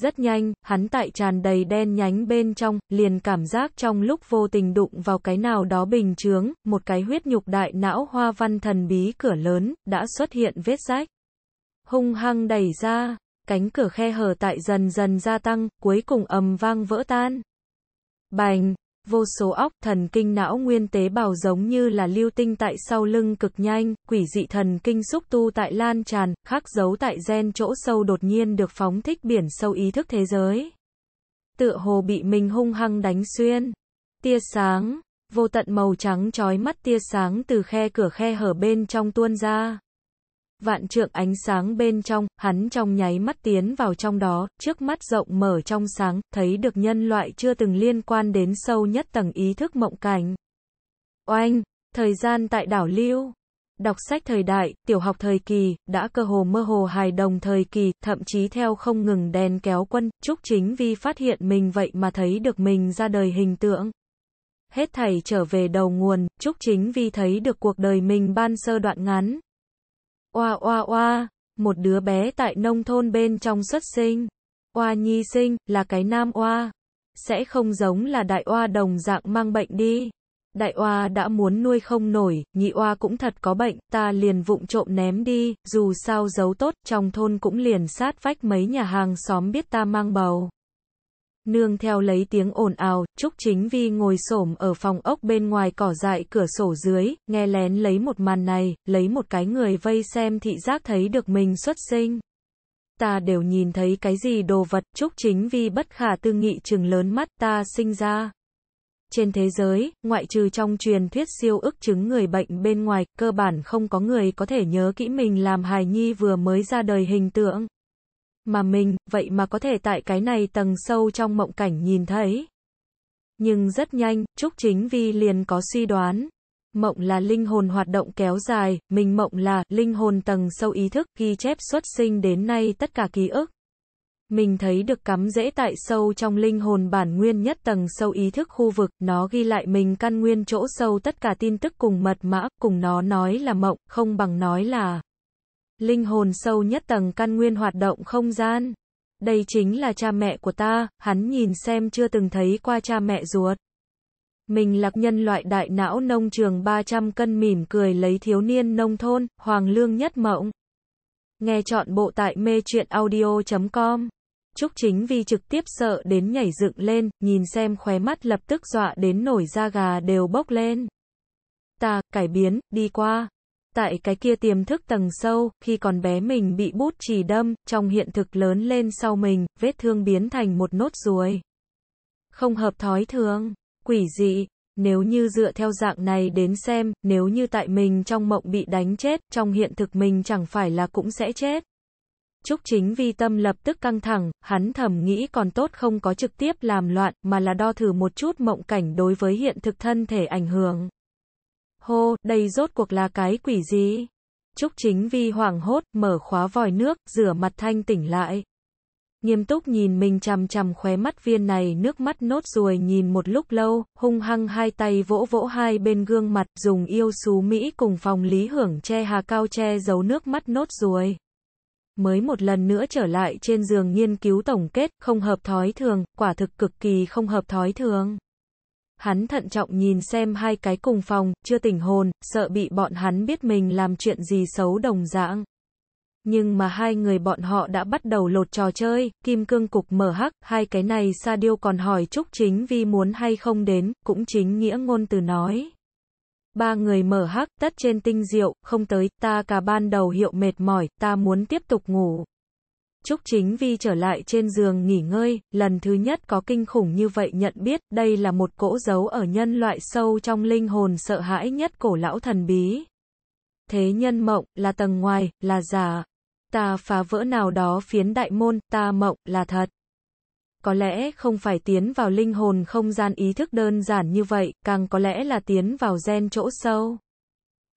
Rất nhanh, hắn tại tràn đầy đen nhánh bên trong, liền cảm giác trong lúc vô tình đụng vào cái nào đó bình chướng, một cái huyết nhục đại não hoa văn thần bí cửa lớn, đã xuất hiện vết rách. Hung hăng đẩy ra, cánh cửa khe hở tại dần dần gia tăng, cuối cùng ầm vang vỡ tan. Bành, vô số óc thần kinh não nguyên tế bào giống như là lưu tinh tại sau lưng cực nhanh, quỷ dị thần kinh xúc tu tại lan tràn, khắc dấu tại gen chỗ sâu đột nhiên được phóng thích biển sâu ý thức thế giới. Tựa hồ bị mình hung hăng đánh xuyên. Tia sáng, vô tận màu trắng trói mắt tia sáng từ khe cửa khe hở bên trong tuôn ra vạn trượng ánh sáng bên trong, hắn trong nháy mắt tiến vào trong đó, trước mắt rộng mở trong sáng, thấy được nhân loại chưa từng liên quan đến sâu nhất tầng ý thức mộng cảnh. Oanh, thời gian tại đảo Lưu Đọc sách thời đại, tiểu học thời kỳ, đã cơ hồ mơ hồ hài đồng thời kỳ, thậm chí theo không ngừng đèn kéo quân, Trúc Chính Vi phát hiện mình vậy mà thấy được mình ra đời hình tượng. Hết thảy trở về đầu nguồn, Trúc Chính Vi thấy được cuộc đời mình ban sơ đoạn ngắn, Oa oa oa, một đứa bé tại nông thôn bên trong xuất sinh. Oa nhi sinh, là cái nam oa. Sẽ không giống là đại oa đồng dạng mang bệnh đi. Đại oa đã muốn nuôi không nổi, nhị oa cũng thật có bệnh, ta liền vụng trộm ném đi, dù sao giấu tốt, trong thôn cũng liền sát vách mấy nhà hàng xóm biết ta mang bầu. Nương theo lấy tiếng ồn ào, Trúc Chính Vi ngồi xổm ở phòng ốc bên ngoài cỏ dại cửa sổ dưới, nghe lén lấy một màn này, lấy một cái người vây xem thị giác thấy được mình xuất sinh. Ta đều nhìn thấy cái gì đồ vật, Trúc Chính Vi bất khả tư nghị trừng lớn mắt ta sinh ra. Trên thế giới, ngoại trừ trong truyền thuyết siêu ức chứng người bệnh bên ngoài, cơ bản không có người có thể nhớ kỹ mình làm hài nhi vừa mới ra đời hình tượng mà mình, vậy mà có thể tại cái này tầng sâu trong mộng cảnh nhìn thấy. Nhưng rất nhanh, Trúc Chính Vi liền có suy đoán. Mộng là linh hồn hoạt động kéo dài, mình mộng là linh hồn tầng sâu ý thức ghi chép xuất sinh đến nay tất cả ký ức. Mình thấy được cắm rễ tại sâu trong linh hồn bản nguyên nhất tầng sâu ý thức khu vực, nó ghi lại mình căn nguyên chỗ sâu tất cả tin tức cùng mật mã, cùng nó nói là mộng, không bằng nói là linh hồn sâu nhất tầng căn nguyên hoạt động không gian. Đây chính là cha mẹ của ta, hắn nhìn xem chưa từng thấy qua cha mẹ ruột. Mình là nhân loại đại não nông trường 300 cân mỉm cười lấy thiếu niên nông thôn, hoàng lương nhất mộng. Nghe chọn bộ tại mê chuyện audio.com. Trúc Chính vì trực tiếp sợ đến nhảy dựng lên, nhìn xem khóe mắt lập tức dọa đến nổi da gà đều bốc lên. Ta, cải biến, đi qua. Tại cái kia tiềm thức tầng sâu, khi còn bé mình bị bút chỉ đâm, trong hiện thực lớn lên sau mình, vết thương biến thành một nốt ruồi. Không hợp thói thường, quỷ dị, nếu như dựa theo dạng này đến xem, nếu như tại mình trong mộng bị đánh chết, trong hiện thực mình chẳng phải là cũng sẽ chết. Trúc chính vi tâm lập tức căng thẳng, hắn thầm nghĩ còn tốt không có trực tiếp làm loạn, mà là đo thử một chút mộng cảnh đối với hiện thực thân thể ảnh hưởng. Hô, đây rốt cuộc là cái quỷ gì? Trúc Chính Vi hoảng hốt, mở khóa vòi nước, rửa mặt thanh tỉnh lại. Nghiêm túc nhìn mình chằm chằm khóe mắt viên này nước mắt nốt ruồi nhìn một lúc lâu, hung hăng hai tay vỗ vỗ hai bên gương mặt, dùng yêu xú Mỹ cùng phòng lý hưởng che hà cao che giấu nước mắt nốt ruồi. Mới một lần nữa trở lại trên giường nghiên cứu tổng kết, không hợp thói thường, quả thực cực kỳ không hợp thói thường. Hắn thận trọng nhìn xem hai cái cùng phòng, chưa tỉnh hồn, sợ bị bọn hắn biết mình làm chuyện gì xấu đồng dạng. Nhưng mà hai người bọn họ đã bắt đầu lột trò chơi, kim cương cục mở hắc, hai cái này Sa Điêu còn hỏi Trúc Chính Vi muốn hay không đến, cũng chính nghĩa ngôn từ nói. Ba người mở hắc, tất trên tinh diệu, không tới, ta cả ban đầu hiệu mệt mỏi, ta muốn tiếp tục ngủ. Trúc Chính Vi trở lại trên giường nghỉ ngơi, lần thứ nhất có kinh khủng như vậy nhận biết, đây là một cỗ dấu ở nhân loại sâu trong linh hồn sợ hãi nhất cổ lão thần bí. Thế nhân mộng, là tầng ngoài, là giả. Ta phá vỡ nào đó phiến đại môn, ta mộng, là thật. Có lẽ không phải tiến vào linh hồn không gian ý thức đơn giản như vậy, càng có lẽ là tiến vào gen chỗ sâu.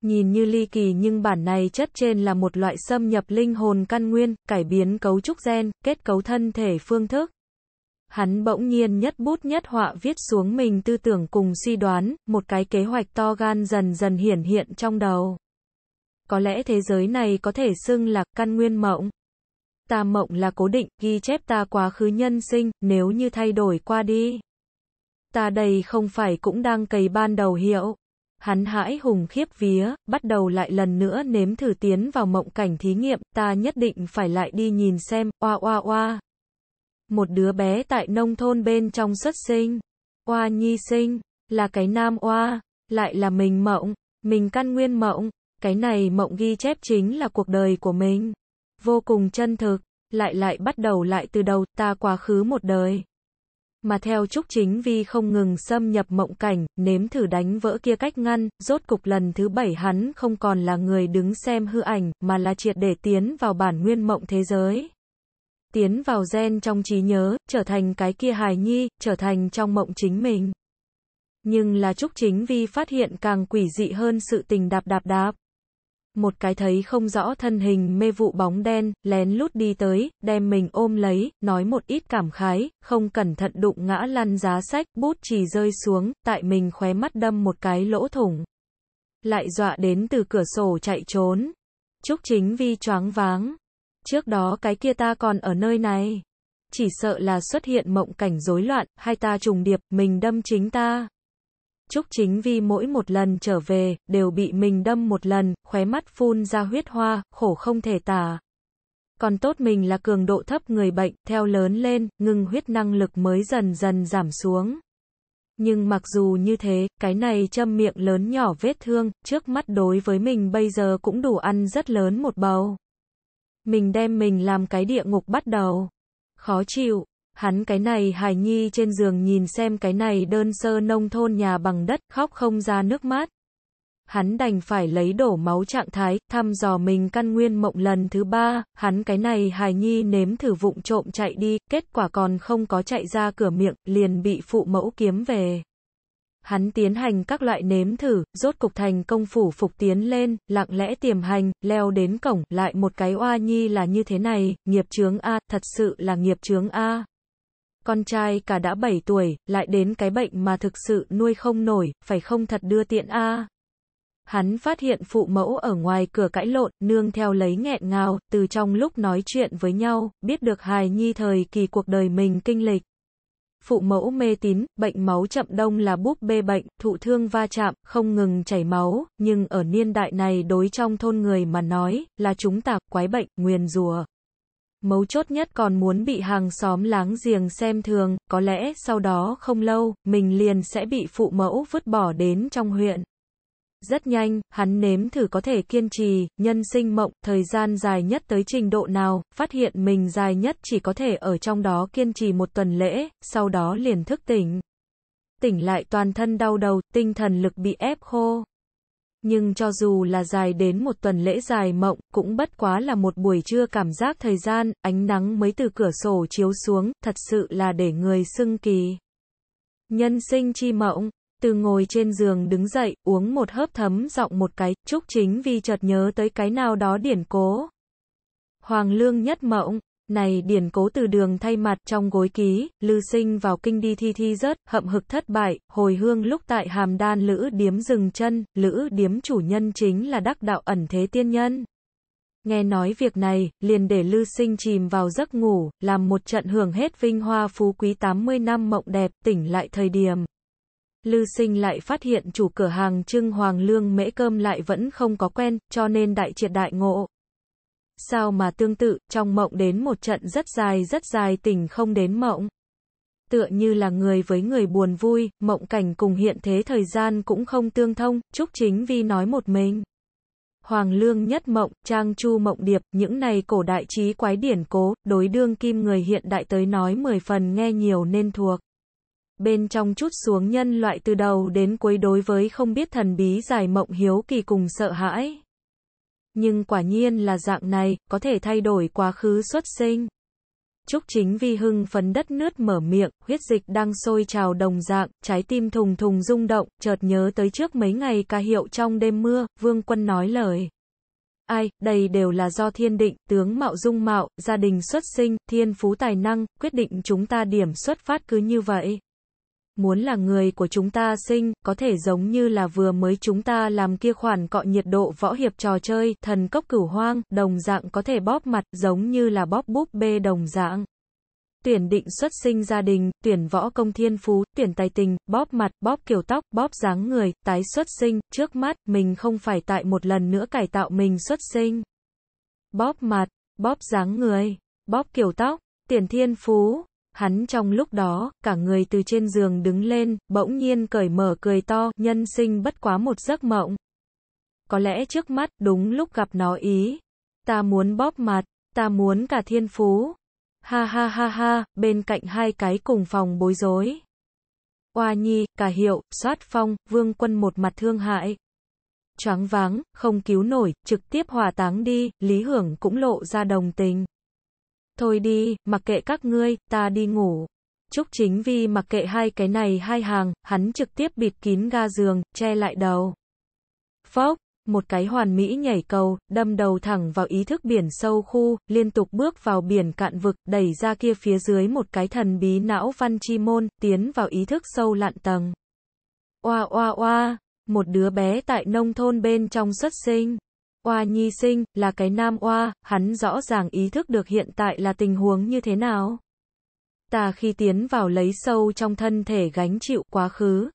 Nhìn như ly kỳ nhưng bản này chất trên là một loại xâm nhập linh hồn căn nguyên, cải biến cấu trúc gen, kết cấu thân thể phương thức. Hắn bỗng nhiên nhất bút nhất họa viết xuống mình tư tưởng cùng suy đoán, một cái kế hoạch to gan dần dần hiển hiện trong đầu. Có lẽ thế giới này có thể xưng là căn nguyên mộng. Ta mộng là cố định, ghi chép ta quá khứ nhân sinh, nếu như thay đổi qua đi. Ta đây không phải cũng đang cày ban đầu hiệu. Hắn hãi hùng khiếp vía, bắt đầu lại lần nữa nếm thử tiến vào mộng cảnh thí nghiệm, ta nhất định phải lại đi nhìn xem, oa oa oa. Một đứa bé tại nông thôn bên trong xuất sinh, oa nhi sinh, là cái nam oa, lại là mình mộng, mình căn nguyên mộng, cái này mộng ghi chép chính là cuộc đời của mình. Vô cùng chân thực, lại lại bắt đầu lại từ đầu ta quá khứ một đời mà theo Trúc Chính Vi không ngừng xâm nhập mộng cảnh, nếm thử đánh vỡ kia cách ngăn, rốt cục lần thứ bảy hắn không còn là người đứng xem hư ảnh, mà là triệt để tiến vào bản nguyên mộng thế giới. Tiến vào gen trong trí nhớ, trở thành cái kia hài nhi, trở thành trong mộng chính mình. Nhưng là Trúc Chính Vi phát hiện càng quỷ dị hơn sự tình đạp đạp đạp một cái thấy không rõ thân hình mê vụ bóng đen, lén lút đi tới, đem mình ôm lấy, nói một ít cảm khái, không cẩn thận đụng ngã lăn giá sách, bút chỉ rơi xuống, tại mình khóe mắt đâm một cái lỗ thủng. Lại dọa đến từ cửa sổ chạy trốn. Trúc chính vi choáng váng. Trước đó cái kia ta còn ở nơi này. Chỉ sợ là xuất hiện mộng cảnh rối loạn, hai ta trùng điệp, mình đâm chính ta. Trúc Chính Vi mỗi một lần trở về, đều bị mình đâm một lần, khóe mắt phun ra huyết hoa, khổ không thể tả. Còn tốt mình là cường độ thấp người bệnh, theo lớn lên, ngừng huyết năng lực mới dần dần giảm xuống. Nhưng mặc dù như thế, cái này châm miệng lớn nhỏ vết thương, trước mắt đối với mình bây giờ cũng đủ ăn rất lớn một bầu. Mình đem mình làm cái địa ngục bắt đầu. Khó chịu, Hắn cái này hài nhi trên giường nhìn xem cái này đơn sơ nông thôn nhà bằng đất, khóc không ra nước mát. Hắn đành phải lấy đổ máu trạng thái, thăm dò mình căn nguyên mộng lần thứ ba, hắn cái này hài nhi nếm thử vụng trộm chạy đi, kết quả còn không có chạy ra cửa miệng, liền bị phụ mẫu kiếm về. Hắn tiến hành các loại nếm thử, rốt cục thành công phủ phục tiến lên, lặng lẽ tiềm hành, leo đến cổng, lại một cái oa nhi là như thế này, nghiệp chướng A, thật sự là nghiệp chướng A con trai cả đã 7 tuổi, lại đến cái bệnh mà thực sự nuôi không nổi, phải không thật đưa tiện a. À. Hắn phát hiện phụ mẫu ở ngoài cửa cãi lộn, nương theo lấy nghẹn ngào, từ trong lúc nói chuyện với nhau, biết được hài nhi thời kỳ cuộc đời mình kinh lịch. Phụ mẫu mê tín, bệnh máu chậm đông là búp bê bệnh, thụ thương va chạm, không ngừng chảy máu, nhưng ở niên đại này đối trong thôn người mà nói, là chúng ta quái bệnh, nguyền rùa. Mấu chốt nhất còn muốn bị hàng xóm láng giềng xem thường, có lẽ sau đó không lâu, mình liền sẽ bị phụ mẫu vứt bỏ đến trong huyện. Rất nhanh, hắn nếm thử có thể kiên trì, nhân sinh mộng, thời gian dài nhất tới trình độ nào, phát hiện mình dài nhất chỉ có thể ở trong đó kiên trì một tuần lễ, sau đó liền thức tỉnh. Tỉnh lại toàn thân đau đầu, tinh thần lực bị ép khô nhưng cho dù là dài đến một tuần lễ dài mộng, cũng bất quá là một buổi trưa cảm giác thời gian, ánh nắng mới từ cửa sổ chiếu xuống, thật sự là để người xưng kỳ. Nhân sinh chi mộng, từ ngồi trên giường đứng dậy, uống một hớp thấm giọng một cái, Trúc Chính vì chợt nhớ tới cái nào đó điển cố. Hoàng lương nhất mộng, này điển cố từ đường thay mặt trong gối ký, lư sinh vào kinh đi thi thi rớt, hậm hực thất bại, hồi hương lúc tại hàm đan lữ điếm dừng chân, lữ điếm chủ nhân chính là đắc đạo ẩn thế tiên nhân. Nghe nói việc này, liền để Lư Sinh chìm vào giấc ngủ, làm một trận hưởng hết vinh hoa phú quý 80 năm mộng đẹp, tỉnh lại thời điểm. Lư Sinh lại phát hiện chủ cửa hàng Trưng Hoàng Lương mễ cơm lại vẫn không có quen, cho nên đại triệt đại ngộ sao mà tương tự, trong mộng đến một trận rất dài rất dài tình không đến mộng. Tựa như là người với người buồn vui, mộng cảnh cùng hiện thế thời gian cũng không tương thông, Trúc Chính Vi nói một mình. Hoàng Lương Nhất Mộng, Trang Chu Mộng Điệp, những này cổ đại trí quái điển cố, đối đương kim người hiện đại tới nói mười phần nghe nhiều nên thuộc. Bên trong chút xuống nhân loại từ đầu đến cuối đối với không biết thần bí giải mộng hiếu kỳ cùng sợ hãi nhưng quả nhiên là dạng này, có thể thay đổi quá khứ xuất sinh. Trúc chính vi hưng phấn đất nước mở miệng, huyết dịch đang sôi trào đồng dạng, trái tim thùng thùng rung động, chợt nhớ tới trước mấy ngày ca hiệu trong đêm mưa, vương quân nói lời. Ai, đây đều là do thiên định, tướng mạo dung mạo, gia đình xuất sinh, thiên phú tài năng, quyết định chúng ta điểm xuất phát cứ như vậy muốn là người của chúng ta sinh, có thể giống như là vừa mới chúng ta làm kia khoản cọ nhiệt độ võ hiệp trò chơi, thần cốc cửu hoang, đồng dạng có thể bóp mặt, giống như là bóp búp bê đồng dạng. Tuyển định xuất sinh gia đình, tuyển võ công thiên phú, tuyển tài tình, bóp mặt, bóp kiểu tóc, bóp dáng người, tái xuất sinh, trước mắt, mình không phải tại một lần nữa cải tạo mình xuất sinh. Bóp mặt, bóp dáng người, bóp kiểu tóc, tuyển thiên phú, Hắn trong lúc đó, cả người từ trên giường đứng lên, bỗng nhiên cởi mở cười to, nhân sinh bất quá một giấc mộng. Có lẽ trước mắt, đúng lúc gặp nó ý. Ta muốn bóp mặt, ta muốn cả thiên phú. Ha ha ha ha, bên cạnh hai cái cùng phòng bối rối. Oa nhi, cả hiệu, soát phong, vương quân một mặt thương hại. Choáng váng, không cứu nổi, trực tiếp hòa táng đi, Lý Hưởng cũng lộ ra đồng tình. Thôi đi, mặc kệ các ngươi, ta đi ngủ. Trúc Chính Vi mặc kệ hai cái này hai hàng, hắn trực tiếp bịt kín ga giường, che lại đầu. Phốc, một cái hoàn mỹ nhảy cầu, đâm đầu thẳng vào ý thức biển sâu khu, liên tục bước vào biển cạn vực, đẩy ra kia phía dưới một cái thần bí não văn chi môn, tiến vào ý thức sâu lạn tầng. Oa oa oa, một đứa bé tại nông thôn bên trong xuất sinh. Oa Nhi Sinh, là cái nam oa, hắn rõ ràng ý thức được hiện tại là tình huống như thế nào. Ta khi tiến vào lấy sâu trong thân thể gánh chịu quá khứ.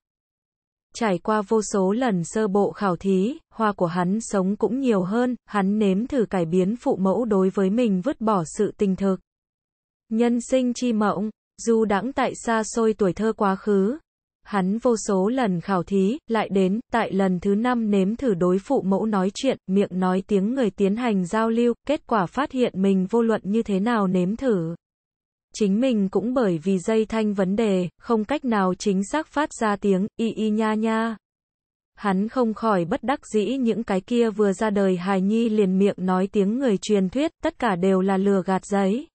Trải qua vô số lần sơ bộ khảo thí, hoa của hắn sống cũng nhiều hơn, hắn nếm thử cải biến phụ mẫu đối với mình vứt bỏ sự tình thực. Nhân sinh chi mộng, dù đãng tại xa xôi tuổi thơ quá khứ, Hắn vô số lần khảo thí, lại đến, tại lần thứ năm nếm thử đối phụ mẫu nói chuyện, miệng nói tiếng người tiến hành giao lưu, kết quả phát hiện mình vô luận như thế nào nếm thử. Chính mình cũng bởi vì dây thanh vấn đề, không cách nào chính xác phát ra tiếng, y y nha nha. Hắn không khỏi bất đắc dĩ những cái kia vừa ra đời hài nhi liền miệng nói tiếng người truyền thuyết, tất cả đều là lừa gạt giấy.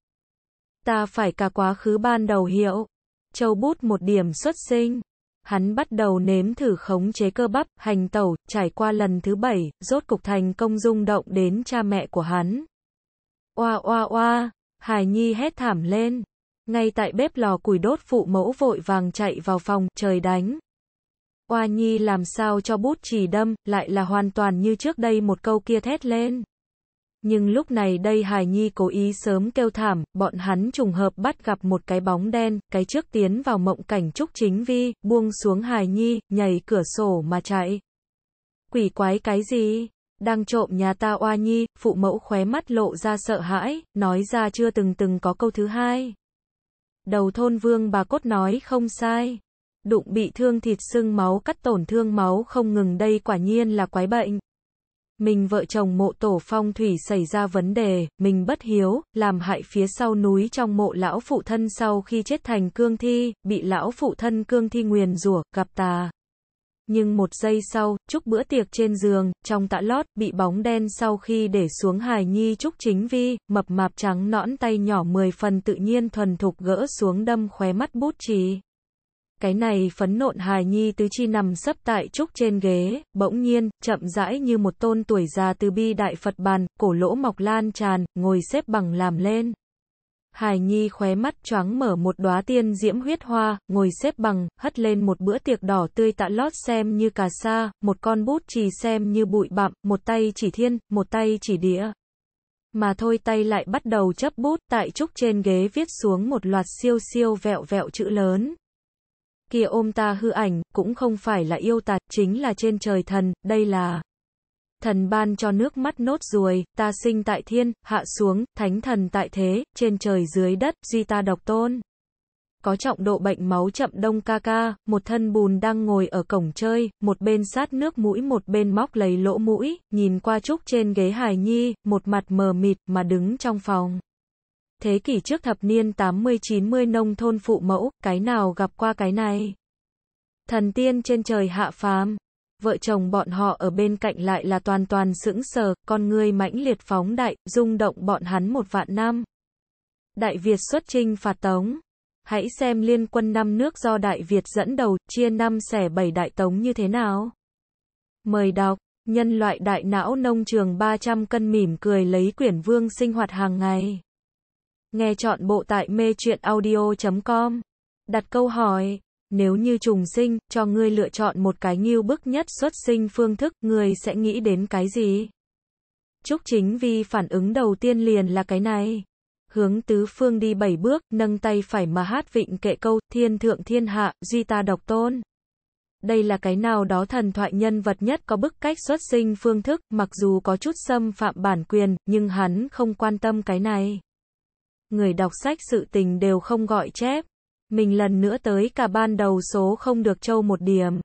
Ta phải cả quá khứ ban đầu hiểu. Châu bút một điểm xuất sinh hắn bắt đầu nếm thử khống chế cơ bắp, hành tẩu, trải qua lần thứ bảy, rốt cục thành công rung động đến cha mẹ của hắn. Oa oa oa, Hải Nhi hét thảm lên. Ngay tại bếp lò củi đốt phụ mẫu vội vàng chạy vào phòng, trời đánh. Oa Nhi làm sao cho bút chỉ đâm, lại là hoàn toàn như trước đây một câu kia thét lên. Nhưng lúc này đây Hải Nhi cố ý sớm kêu thảm, bọn hắn trùng hợp bắt gặp một cái bóng đen, cái trước tiến vào mộng cảnh Trúc Chính Vi, buông xuống Hải Nhi, nhảy cửa sổ mà chạy. Quỷ quái cái gì? Đang trộm nhà ta oa nhi, phụ mẫu khóe mắt lộ ra sợ hãi, nói ra chưa từng từng có câu thứ hai. Đầu thôn vương bà cốt nói không sai. Đụng bị thương thịt sưng máu cắt tổn thương máu không ngừng đây quả nhiên là quái bệnh mình vợ chồng mộ tổ phong thủy xảy ra vấn đề, mình bất hiếu, làm hại phía sau núi trong mộ lão phụ thân sau khi chết thành cương thi, bị lão phụ thân cương thi nguyền rủa, gặp tà. Nhưng một giây sau, chúc bữa tiệc trên giường, trong tạ lót, bị bóng đen sau khi để xuống hài nhi chúc chính vi, mập mạp trắng nõn tay nhỏ mười phần tự nhiên thuần thục gỡ xuống đâm khóe mắt bút chì. Cái này phấn nộn hài nhi tứ chi nằm sấp tại trúc trên ghế, bỗng nhiên, chậm rãi như một tôn tuổi già từ bi đại Phật bàn, cổ lỗ mọc lan tràn, ngồi xếp bằng làm lên. Hài nhi khóe mắt choáng mở một đóa tiên diễm huyết hoa, ngồi xếp bằng, hất lên một bữa tiệc đỏ tươi tạ lót xem như cà sa, một con bút chì xem như bụi bặm, một tay chỉ thiên, một tay chỉ đĩa. Mà thôi tay lại bắt đầu chấp bút tại trúc trên ghế viết xuống một loạt siêu siêu vẹo vẹo chữ lớn, kia ôm ta hư ảnh, cũng không phải là yêu tạt, chính là trên trời thần, đây là thần ban cho nước mắt nốt ruồi, ta sinh tại thiên, hạ xuống, thánh thần tại thế, trên trời dưới đất, duy ta độc tôn. Có trọng độ bệnh máu chậm đông ca ca, một thân bùn đang ngồi ở cổng chơi, một bên sát nước mũi một bên móc lấy lỗ mũi, nhìn qua trúc trên ghế hài nhi, một mặt mờ mịt mà đứng trong phòng thế kỷ trước thập niên 80-90 nông thôn phụ mẫu, cái nào gặp qua cái này. Thần tiên trên trời hạ phàm, vợ chồng bọn họ ở bên cạnh lại là toàn toàn sững sờ, con người mãnh liệt phóng đại, rung động bọn hắn một vạn năm. Đại Việt xuất trinh phạt tống. Hãy xem liên quân năm nước do Đại Việt dẫn đầu, chia năm xẻ bảy đại tống như thế nào. Mời đọc, nhân loại đại não nông trường 300 cân mỉm cười lấy quyển vương sinh hoạt hàng ngày. Nghe chọn bộ tại mê truyện audio.com. Đặt câu hỏi, nếu như trùng sinh, cho ngươi lựa chọn một cái nghiêu bức nhất xuất sinh phương thức, ngươi sẽ nghĩ đến cái gì? Trúc chính vì phản ứng đầu tiên liền là cái này. Hướng tứ phương đi bảy bước, nâng tay phải mà hát vịnh kệ câu, thiên thượng thiên hạ, duy ta độc tôn. Đây là cái nào đó thần thoại nhân vật nhất có bức cách xuất sinh phương thức, mặc dù có chút xâm phạm bản quyền, nhưng hắn không quan tâm cái này người đọc sách sự tình đều không gọi chép. Mình lần nữa tới cả ban đầu số không được châu một điểm.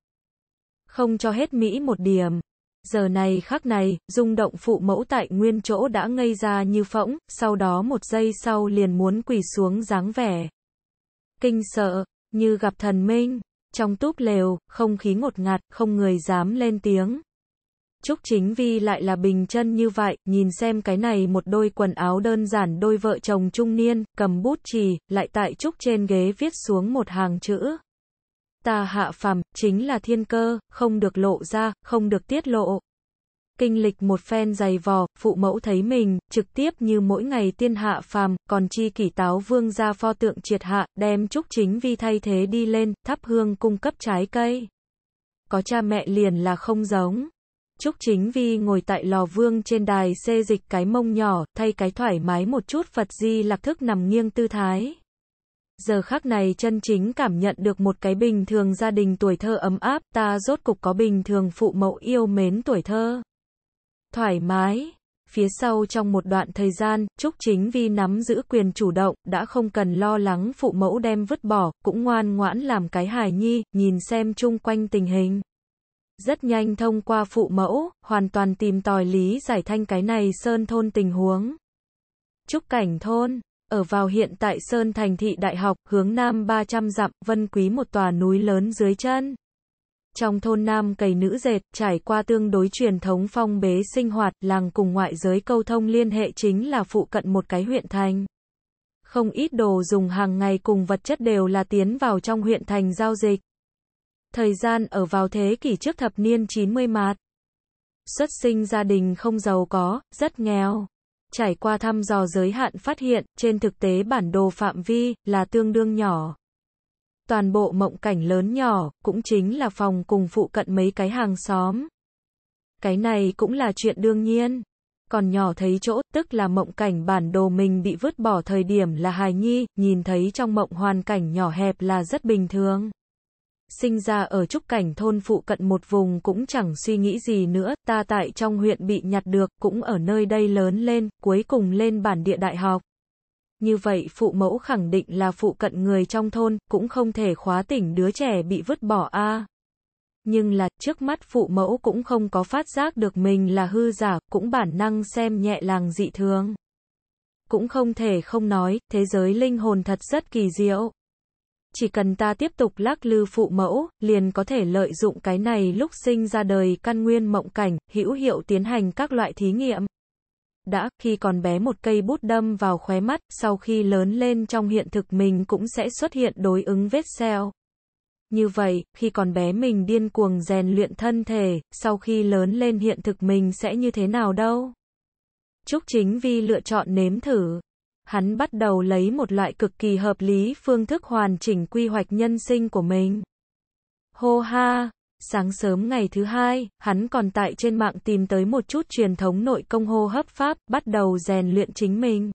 Không cho hết Mỹ một điểm. Giờ này khắc này, rung động phụ mẫu tại nguyên chỗ đã ngây ra như phỗng, sau đó một giây sau liền muốn quỳ xuống dáng vẻ. Kinh sợ, như gặp thần minh, trong túp lều, không khí ngột ngạt, không người dám lên tiếng. Trúc Chính Vi lại là bình chân như vậy, nhìn xem cái này một đôi quần áo đơn giản đôi vợ chồng trung niên, cầm bút chì, lại tại Trúc trên ghế viết xuống một hàng chữ. Ta hạ phàm, chính là thiên cơ, không được lộ ra, không được tiết lộ. Kinh lịch một phen dày vò, phụ mẫu thấy mình, trực tiếp như mỗi ngày tiên hạ phàm, còn chi kỷ táo vương ra pho tượng triệt hạ, đem Trúc Chính Vi thay thế đi lên, thắp hương cung cấp trái cây. Có cha mẹ liền là không giống. Trúc Chính Vi ngồi tại lò vương trên đài xê dịch cái mông nhỏ, thay cái thoải mái một chút Phật Di Lạc thức nằm nghiêng tư thái. Giờ khắc này chân chính cảm nhận được một cái bình thường gia đình tuổi thơ ấm áp, ta rốt cục có bình thường phụ mẫu yêu mến tuổi thơ. Thoải mái. Phía sau trong một đoạn thời gian, Trúc Chính Vi nắm giữ quyền chủ động, đã không cần lo lắng phụ mẫu đem vứt bỏ, cũng ngoan ngoãn làm cái hài nhi, nhìn xem chung quanh tình hình. Rất nhanh thông qua phụ mẫu, hoàn toàn tìm tòi lý giải thanh cái này sơn thôn tình huống. Trúc cảnh thôn, ở vào hiện tại sơn thành thị đại học, hướng nam 300 dặm, vân quý một tòa núi lớn dưới chân. Trong thôn nam cầy nữ dệt, trải qua tương đối truyền thống phong bế sinh hoạt, làng cùng ngoại giới câu thông liên hệ chính là phụ cận một cái huyện thành. Không ít đồ dùng hàng ngày cùng vật chất đều là tiến vào trong huyện thành giao dịch. Thời gian ở vào thế kỷ trước thập niên 90 mạt. Xuất sinh gia đình không giàu có, rất nghèo. Trải qua thăm dò giới hạn phát hiện, trên thực tế bản đồ phạm vi là tương đương nhỏ. Toàn bộ mộng cảnh lớn nhỏ, cũng chính là phòng cùng phụ cận mấy cái hàng xóm. Cái này cũng là chuyện đương nhiên còn nhỏ thấy chỗ, tức là mộng cảnh bản đồ mình bị vứt bỏ thời điểm là hài nhi, nhìn thấy trong mộng hoàn cảnh nhỏ hẹp là rất bình thường sinh ra ở trúc cảnh thôn phụ cận một vùng cũng chẳng suy nghĩ gì nữa, ta tại trong huyện bị nhặt được, cũng ở nơi đây lớn lên, cuối cùng lên bản địa đại học. Như vậy phụ mẫu khẳng định là phụ cận người trong thôn, cũng không thể khóa tỉnh đứa trẻ bị vứt bỏ a. Nhưng là, trước mắt phụ mẫu cũng không có phát giác được mình là hư giả, cũng bản năng xem nhẹ làng dị thường. Cũng không thể không nói, thế giới linh hồn thật rất kỳ diệu chỉ cần ta tiếp tục lắc lư phụ mẫu, liền có thể lợi dụng cái này lúc sinh ra đời căn nguyên mộng cảnh, hữu hiệu tiến hành các loại thí nghiệm. Đã, khi còn bé một cây bút đâm vào khóe mắt, sau khi lớn lên trong hiện thực mình cũng sẽ xuất hiện đối ứng vết xeo. Như vậy, khi còn bé mình điên cuồng rèn luyện thân thể, sau khi lớn lên hiện thực mình sẽ như thế nào đâu? Trúc Chính Vi lựa chọn nếm thử hắn bắt đầu lấy một loại cực kỳ hợp lý phương thức hoàn chỉnh quy hoạch nhân sinh của mình. Hô ha! Sáng sớm ngày thứ hai, hắn còn tại trên mạng tìm tới một chút truyền thống nội công hô hấp pháp, bắt đầu rèn luyện chính mình.